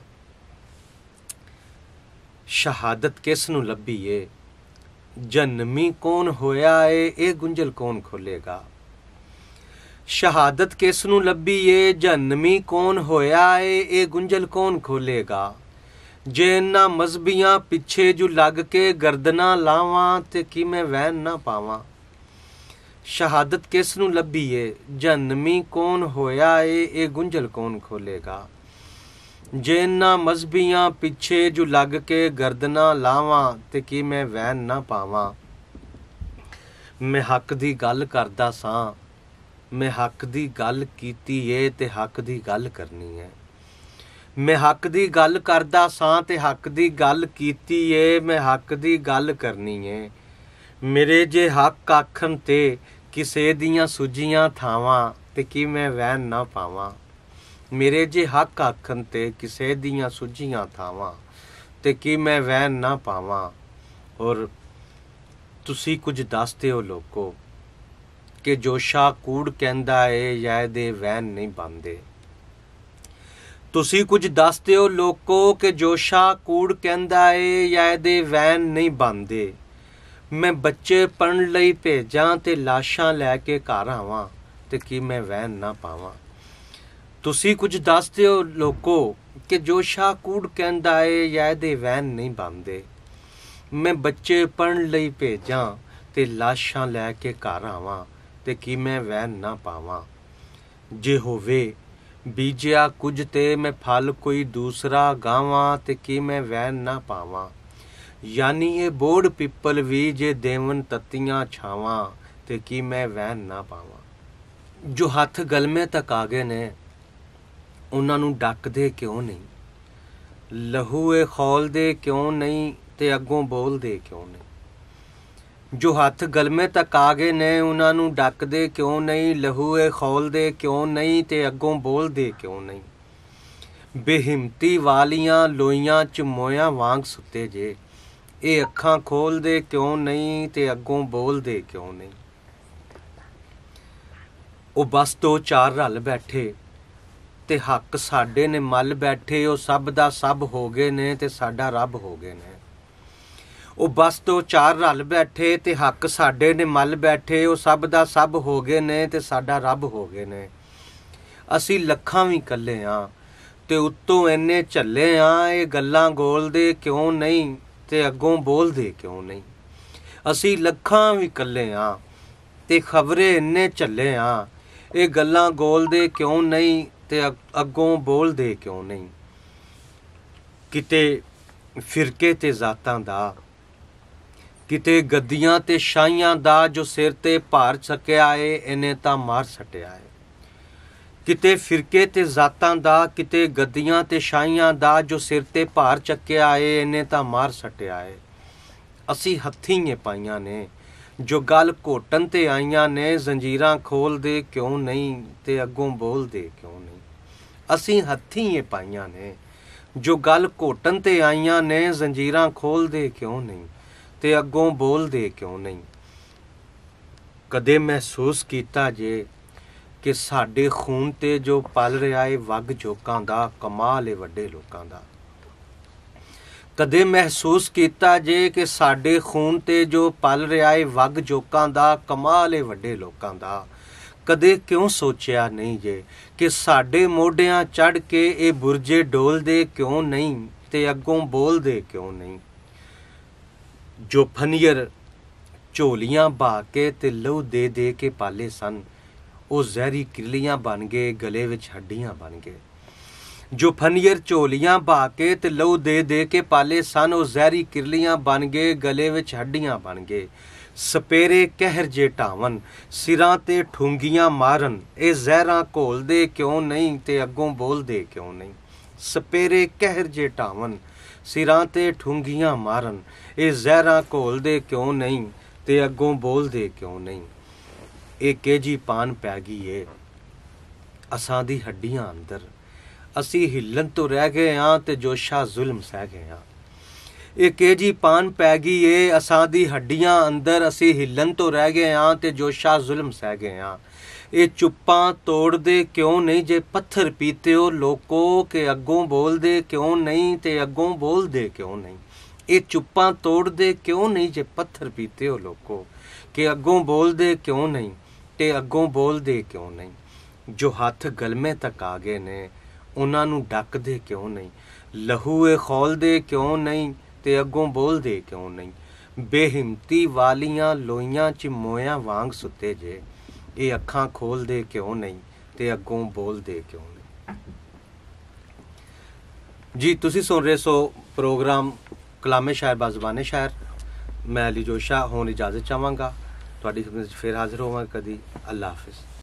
ਸ਼ਹਾਦਤ ਕਿਸ ਨੂੰ ਲੱਭੀ ਏ ਜਨਮੀ ਕੌਣ ਹੋਇਆ ਏ ਇਹ ਗੁੰਝਲ ਕੌਣ ਖੋਲੇਗਾ ਸ਼ਹਾਦਤ ਕਿਸ ਨੂੰ ਲੱਭੀ ਏ ਜਨਮੀ ਕੌਣ ਹੋਇਆ ਏ ਇਹ ਗੁੰਝਲ ਕੌਣ ਖੋਲੇਗਾ ਜੇ ਨਾ ਮਜ਼ਬੀਆਂ ਪਿੱਛੇ ਜੁ ਲੱਗ ਕੇ ਗਰਦਨਾ ਲਾਵਾਂ ਤੇ ਕਿਵੇਂ ਵਹਿਨ ਨਾ ਪਾਵਾਂ ਸ਼ਹਾਦਤ ਕਿਸ ਨੂੰ ਲੱਭੀ ਏ ਜਨਮੀ ਕੌਣ ਹੋਇਆ ਏ ਇਹ ਗੁੰਝਲ ਕੌਣ ਖੋਲੇਗਾ ਜੇ ਨਾ ਮਜ਼ਬੀਆਂ ਪਿੱਛੇ ਜੁ ਲੱਗ ਕੇ ਗਰਦਨਾ ਲਾਵਾਂ ਤੇ ਕਿਵੇਂ ਵਹਿਨ ਨਾ ਪਾਵਾਂ ਮੈਂ ਹੱਕ ਦੀ ਗੱਲ ਕਰਦਾ ਸਾਂ ਮੈਂ ਹੱਕ ਦੀ ਗੱਲ ਕੀਤੀ ਏ ਤੇ ਹੱਕ ਦੀ ਗੱਲ ਕਰਨੀ ਹੈ ਮੈਂ ਹੱਕ ਦੀ ਗੱਲ ਕਰਦਾ ਸਾਂ ਤੇ ਹੱਕ ਦੀ ਗੱਲ ਕੀਤੀ ਏ ਮੈਂ ਹੱਕ ਦੀ ਗੱਲ ਕਰਨੀ ਏ ਮੇਰੇ ਜੇ ਹੱਕ ਆਖਣ ਤੇ ਕਿਸੇ ਦੀਆਂ ਸੁਜੀਆਂ ਥਾਵਾਂ ਤੇ ਕੀ ਮੈਂ ਵਹਿਨ ਨਾ ਪਾਵਾਂ ਮੇਰੇ ਜੇ ਹੱਕ ਆਖਣ ਤੇ ਕਿਸੇ ਦੀਆਂ ਸੁਜੀਆਂ ਥਾਵਾਂ ਤੇ ਕੀ ਮੈਂ ਵਹਿਨ ਨਾ ਪਾਵਾਂ ਔਰ ਤੁਸੀਂ ਕੁਝ ਦੱਸਦੇ ਹੋ ਲੋਕੋ ਕਿ ਜੋਸ਼ਾ ਕੂੜ ਕਹਿੰਦਾ ਏ ਯਾਹ ਦੇ ਵਹਿਨ ਨਹੀਂ ਬੰਦੇ ਤੁਸੀਂ ਕੁਝ ਦੱਸ ਦਿਓ ਲੋਕੋ ਕਿ ਜੋਸ਼ਾ ਕੂੜ ਕਹਿੰਦਾ ਏ ਜਾਂ ਇਹਦੇ ਵੈਨ ਨਹੀਂ ਬੰਦੇ ਮੈਂ ਬੱਚੇ ਪੜਨ ਲਈ ਭੇਜਾਂ ਤੇ ਲਾਸ਼ਾਂ ਲੈ ਕੇ ਘਰ ਆਵਾਂ ਤੇ ਕੀ ਮੈਂ ਵੈਨ ਨਾ ਪਾਵਾਂ ਤੁਸੀਂ ਕੁਝ ਦੱਸ ਦਿਓ ਲੋਕੋ ਕਿ ਜੋਸ਼ਾ ਕੂੜ ਕਹਿੰਦਾ ਏ ਜਾਂ ਇਹਦੇ ਵੈਨ ਨਹੀਂ ਬੰਦੇ ਮੈਂ ਬੱਚੇ ਪੜਨ ਲਈ ਭੇਜਾਂ ਤੇ ਲਾਸ਼ਾਂ ਲੈ ਕੇ ਘਰ ਆਵਾਂ ਤੇ ਕੀ ਮੈਂ ਵੈਨ ਨਾ ਪਾਵਾਂ ਜੇ ਹੋਵੇ ਬੀਜਿਆ ਕੁਝ ਤੇ ਮੈਂ ਫਲ ਕੋਈ ਦੂਸਰਾ ਗਾਵਾਂ ਤੇ ਕੀ ਮੈਂ ਵੈਨ ਨਾ ਪਾਵਾਂ ਯਾਨੀ ਇਹ ਬੋੜ ਪੀਪਲ ਵੀ ਜੇ ਦੇਵਨ ਤਤੀਆਂ ਛਾਵਾਂ ਤੇ ਕੀ ਮੈਂ ਵੈਨ ਨਾ ਪਾਵਾਂ ਜੋ ਹੱਥ ਗਲਮੇ ਤੱਕ ਆ ਗਏ ਨੇ ਉਹਨਾਂ ਨੂੰ ਡੱਕਦੇ ਕਿਉਂ ਨਹੀਂ ਲਹੂ ਏ ਖੋਲਦੇ ਕਿਉਂ ਨਹੀਂ ਤੇ ਅੱਗੋਂ ਬੋਲਦੇ ਕਿਉਂ ਨਹੀਂ ਜੋ ਹੱਥ ਗਲਮੇ ਤੱਕ ਆ ਗਏ ਨੇ ਉਹਨਾਂ ਨੂੰ ਡੱਕਦੇ ਕਿਉਂ ਨਹੀਂ ਲਹੂ ਏ ਖੋਲਦੇ ਕਿਉਂ ਨਹੀਂ ਤੇ ਅੱਗੋਂ ਬੋਲਦੇ ਕਿਉਂ ਨਹੀਂ ਬੇਹਿੰਮਤੀ ਵਾਲੀਆਂ ਲੋਈਆਂ ਚ ਮੋਇਆਂ ਵਾਂਗ ਸੁੱਤੇ ਜੇ ਇਹ ਅੱਖਾਂ ਖੋਲਦੇ ਕਿਉਂ ਨਹੀਂ ਤੇ ਅੱਗੋਂ ਬੋਲਦੇ ਕਿਉਂ ਨਹੀਂ ਉਹ ਬਸ ਤੋਂ ਚਾਰ ਰਲ ਬੈਠੇ ਤੇ ਹੱਕ ਸਾਡੇ ਨੇ ਮੱਲ ਬੈਠੇ ਉਹ ਸਭ ਦਾ ਸਭ ਹੋ ਗਏ ਨੇ ਤੇ ਸਾਡਾ ਰੱਬ ਹੋ ਗਏ ਨੇ ਉਹ ਬਸ ਤੋਂ ਚਾਰ ਰਲ ਬੈਠੇ ਤੇ ਹੱਕ ਸਾਡੇ ਨੇ ਮਲ ਬੈਠੇ ਉਹ ਸਭ ਦਾ ਸਭ ਹੋ ਗਏ ਨੇ ਤੇ ਸਾਡਾ ਰੱਬ ਹੋ ਗਏ ਨੇ ਅਸੀਂ ਲੱਖਾਂ ਵੀ ਕੱਲੇ ਆ ਤੇ ਉੱਤੋਂ ਐਨੇ ਝੱਲੇ ਆ ਇਹ ਗੱਲਾਂ ਗੋਲਦੇ ਕਿਉਂ ਨਹੀਂ ਤੇ ਅੱਗੋਂ ਬੋਲਦੇ ਕਿਉਂ ਨਹੀਂ ਅਸੀਂ ਲੱਖਾਂ ਵੀ ਕੱਲੇ ਆ ਤੇ ਖਬਰੇ ਇੰਨੇ ਝੱਲੇ ਆ ਇਹ ਗੱਲਾਂ ਗੋਲਦੇ ਕਿਉਂ ਨਹੀਂ ਤੇ ਅੱਗੋਂ ਬੋਲਦੇ ਕਿਉਂ ਨਹੀਂ ਕਿਤੇ ਫਿਰਕੇ ਤੇ ਜ਼ਾਤਾਂ ਦਾ ਕਿਤੇ ਗੱਦੀਆਂ ਤੇ ਛਾਈਆਂ ਦਾ ਜੋ ਸਿਰ ਤੇ ਭਾਰ ਚੱਕਿਆ ਏ ਇਹਨੇ ਤਾਂ ਮਾਰ ਸਟਿਆ ਏ ਕਿਤੇ ਫਿਰਕੇ ਤੇ ਜ਼ਾਤਾਂ ਦਾ ਕਿਤੇ ਗੱਦੀਆਂ ਤੇ ਛਾਈਆਂ ਦਾ ਜੋ ਸਿਰ ਤੇ ਭਾਰ ਚੱਕਿਆ ਏ ਇਹਨੇ ਤਾਂ ਮਾਰ ਸਟਿਆ ਏ ਅਸੀਂ ਹੱਥੀਂ ਇਹ ਪਾਈਆਂ ਨੇ ਜੋ ਗੱਲ ਘੋਟਣ ਤੇ ਆਈਆਂ ਨੇ ਜ਼ੰਜੀਰਾਂ ਖੋਲ ਦੇ ਕਿਉਂ ਨਹੀਂ ਤੇ ਅੱਗੋਂ ਬੋਲ ਦੇ ਕਿਉਂ ਨਹੀਂ ਅਸੀਂ ਹੱਥੀਂ ਇਹ ਪਾਈਆਂ ਨੇ ਜੋ ਗੱਲ ਘੋਟਣ ਤੇ ਆਈਆਂ ਨੇ ਜ਼ੰਜੀਰਾਂ ਖੋਲ ਦੇ ਕਿਉਂ ਨਹੀਂ ਤੇ ਅੱਗੋਂ ਬੋਲਦੇ ਕਿਉਂ ਨਹੀਂ ਕਦੇ ਮਹਿਸੂਸ ਕੀਤਾ ਜੇ ਕਿ ਸਾਡੇ ਖੂਨ ਤੇ ਜੋ ਪਲ ਰਿਹਾ ਏ ਵਗ ਜੋਕਾਂ ਦਾ ਕਮਾਲ ਏ ਵੱਡੇ ਲੋਕਾਂ ਦਾ ਕਦੇ ਮਹਿਸੂਸ ਕੀਤਾ ਜੇ ਕਿ ਸਾਡੇ ਖੂਨ ਤੇ ਜੋ ਪਲ ਰਿਹਾ ਏ ਵਗ ਜੋਕਾਂ ਦਾ ਕਮਾਲ ਏ ਵੱਡੇ ਲੋਕਾਂ ਦਾ ਕਦੇ ਕਿਉਂ ਸੋਚਿਆ ਨਹੀਂ ਜੇ ਕਿ ਸਾਡੇ ਮੋਢਿਆਂ ਚੜ ਕੇ ਇਹ ਬੁਰਜੇ ਡੋਲਦੇ ਕਿਉਂ ਨਹੀਂ ਤੇ ਅੱਗੋਂ ਬੋਲਦੇ ਕਿਉਂ ਨਹੀਂ ਜੋ ਫਨੀਅਰ ਝੋਲੀਆਂ ਭਾ ਕੇ ਤੇ ਲਹੂ ਦੇ ਦੇ ਕੇ ਪਾਲੇ ਸਨ ਉਹ ਜ਼ਹਿਰੀ ਕਿਰਲੀਆਂ ਬਣ ਗਏ ਗਲੇ ਵਿੱਚ ਹੱਡੀਆਂ ਬਣ ਗਏ ਜੋ ਫਨੀਅਰ ਝੋਲੀਆਂ ਭਾ ਕੇ ਤੇ ਲਹੂ ਦੇ ਦੇ ਕੇ ਪਾਲੇ ਸਨ ਉਹ ਜ਼ਹਿਰੀ ਕਿਰਲੀਆਂ ਬਣ ਗਏ ਗਲੇ ਵਿੱਚ ਹੱਡੀਆਂ ਬਣ ਗਏ ਸਪੇਰੇ ਕਹਿਰ ਜੇ ਢਾਵਨ ਸਿਰਾਂ ਤੇ ਠੁੰਗੀਆਂ ਮਾਰਨ ਇਹ ਜ਼ਹਿਰਾਂ ਘੋਲਦੇ ਕਿਉਂ ਨਹੀਂ ਤੇ ਅੱਗੋਂ ਬੋਲਦੇ ਕਿਉਂ ਨਹੀਂ ਸਪੇਰੇ ਕਹਿਰ ਜੇ ਢਾਵਨ ਸਿਰਾਂ ਤੇ ਠੁੰਗੀਆਂ ਮਾਰਨ ਇਹ ਜ਼ਹਿਰਾਂ ਘੋਲਦੇ ਕਿਉਂ ਨਹੀਂ ਤੇ ਅੱਗੋਂ ਬੋਲਦੇ ਕਿਉਂ ਨਹੀਂ ਇਹ ਕੇਜੀ ਪਾਨ ਪੈ ਗਈ ਏ ਅਸਾਂ ਦੀ ਹੱਡੀਆਂ ਅੰਦਰ ਅਸੀਂ ਹਿੱਲਣ ਤੋਂ ਰਹਿ ਗਏ ਆਂ ਤੇ ਜੋਸ਼ਾ ਜ਼ੁਲਮ ਸਹਿ ਗਏ ਆਂ ਇਹ ਕੇਜੀ ਪਾਨ ਪੈ ਗਈ ਏ ਅਸਾਂ ਦੀ ਹੱਡੀਆਂ ਅੰਦਰ ਅਸੀਂ ਹਿੱਲਣ ਤੋਂ ਰਹਿ ਗਏ ਆਂ ਤੇ ਜੋਸ਼ਾ ਜ਼ੁਲਮ ਸਹਿ ਗਏ ਆਂ ਇਹ ਚੁੱਪਾਂ ਤੋੜਦੇ ਕਿਉਂ ਨਹੀਂ ਜੇ ਪੱਥਰ ਪੀਤੇ ਹੋ ਲੋਕੋ ਕਿ ਅੱਗੋਂ ਬੋਲਦੇ ਕਿਉਂ ਨਹੀਂ ਤੇ ਅੱਗੋਂ ਬੋਲਦੇ ਕਿਉਂ ਨਹੀਂ ਇਹ ਚੁੱਪਾਂ ਤੋੜਦੇ ਕਿਉਂ ਨਹੀਂ ਜੇ ਪੱਥਰ ਪੀਤੇ ਹੋ ਲੋਕੋ ਕਿ ਅੱਗੋਂ ਬੋਲਦੇ ਕਿਉਂ ਨਹੀਂ ਤੇ ਅੱਗੋਂ ਬੋਲਦੇ ਕਿਉਂ ਨਹੀਂ ਜੋ ਹੱਥ ਗਲਮੇ ਤੱਕ ਆ ਗਏ ਨੇ ਉਹਨਾਂ ਨੂੰ ਡੱਕਦੇ ਕਿਉਂ ਨਹੀਂ ਲਹੂ ਇਹ ਖੋਲਦੇ ਕਿਉਂ ਨਹੀਂ ਤੇ ਅੱਗੋਂ ਬੋਲਦੇ ਕਿਉਂ ਨਹੀਂ ਬੇਹਿੰਮਤੀ ਵਾਲੀਆਂ ਲੋਈਆਂ ਚ ਮੋਇਆਂ ਵਾਂਗ ਸੁੱਤੇ ਜੇ ਇਹ ਅੱਖਾਂ ਖੋਲ ਦੇ ਕਿਉਂ ਨਹੀਂ ਤੇ ਅੱਗੋਂ ਬੋਲ ਦੇ ਕਿਉਂ ਨਹੀਂ ਜੀ ਤੁਸੀਂ ਸੁਣ ਰਹੇ ਸੋ ਪ੍ਰੋਗਰਾਮ ਕਲਾਮੇ ਸ਼ਾਇਰ ਬਾਜ਼ਬਾਨੇ ਸ਼ਾਇਰ ਮੈਂ ਅਲੀ ਜੋਸ਼ਾ ਹੋਣ ਇਜਾਜ਼ਤ ਚਾਹਾਂਗਾ ਤੁਹਾਡੀ ਖਿਦਮਤ ਵਿੱਚ ਫੇਰ ਹਾਜ਼ਰ ਹੋਵਾਂ ਕਦੀ ਅੱਲਾ ਹਾਫਿਜ਼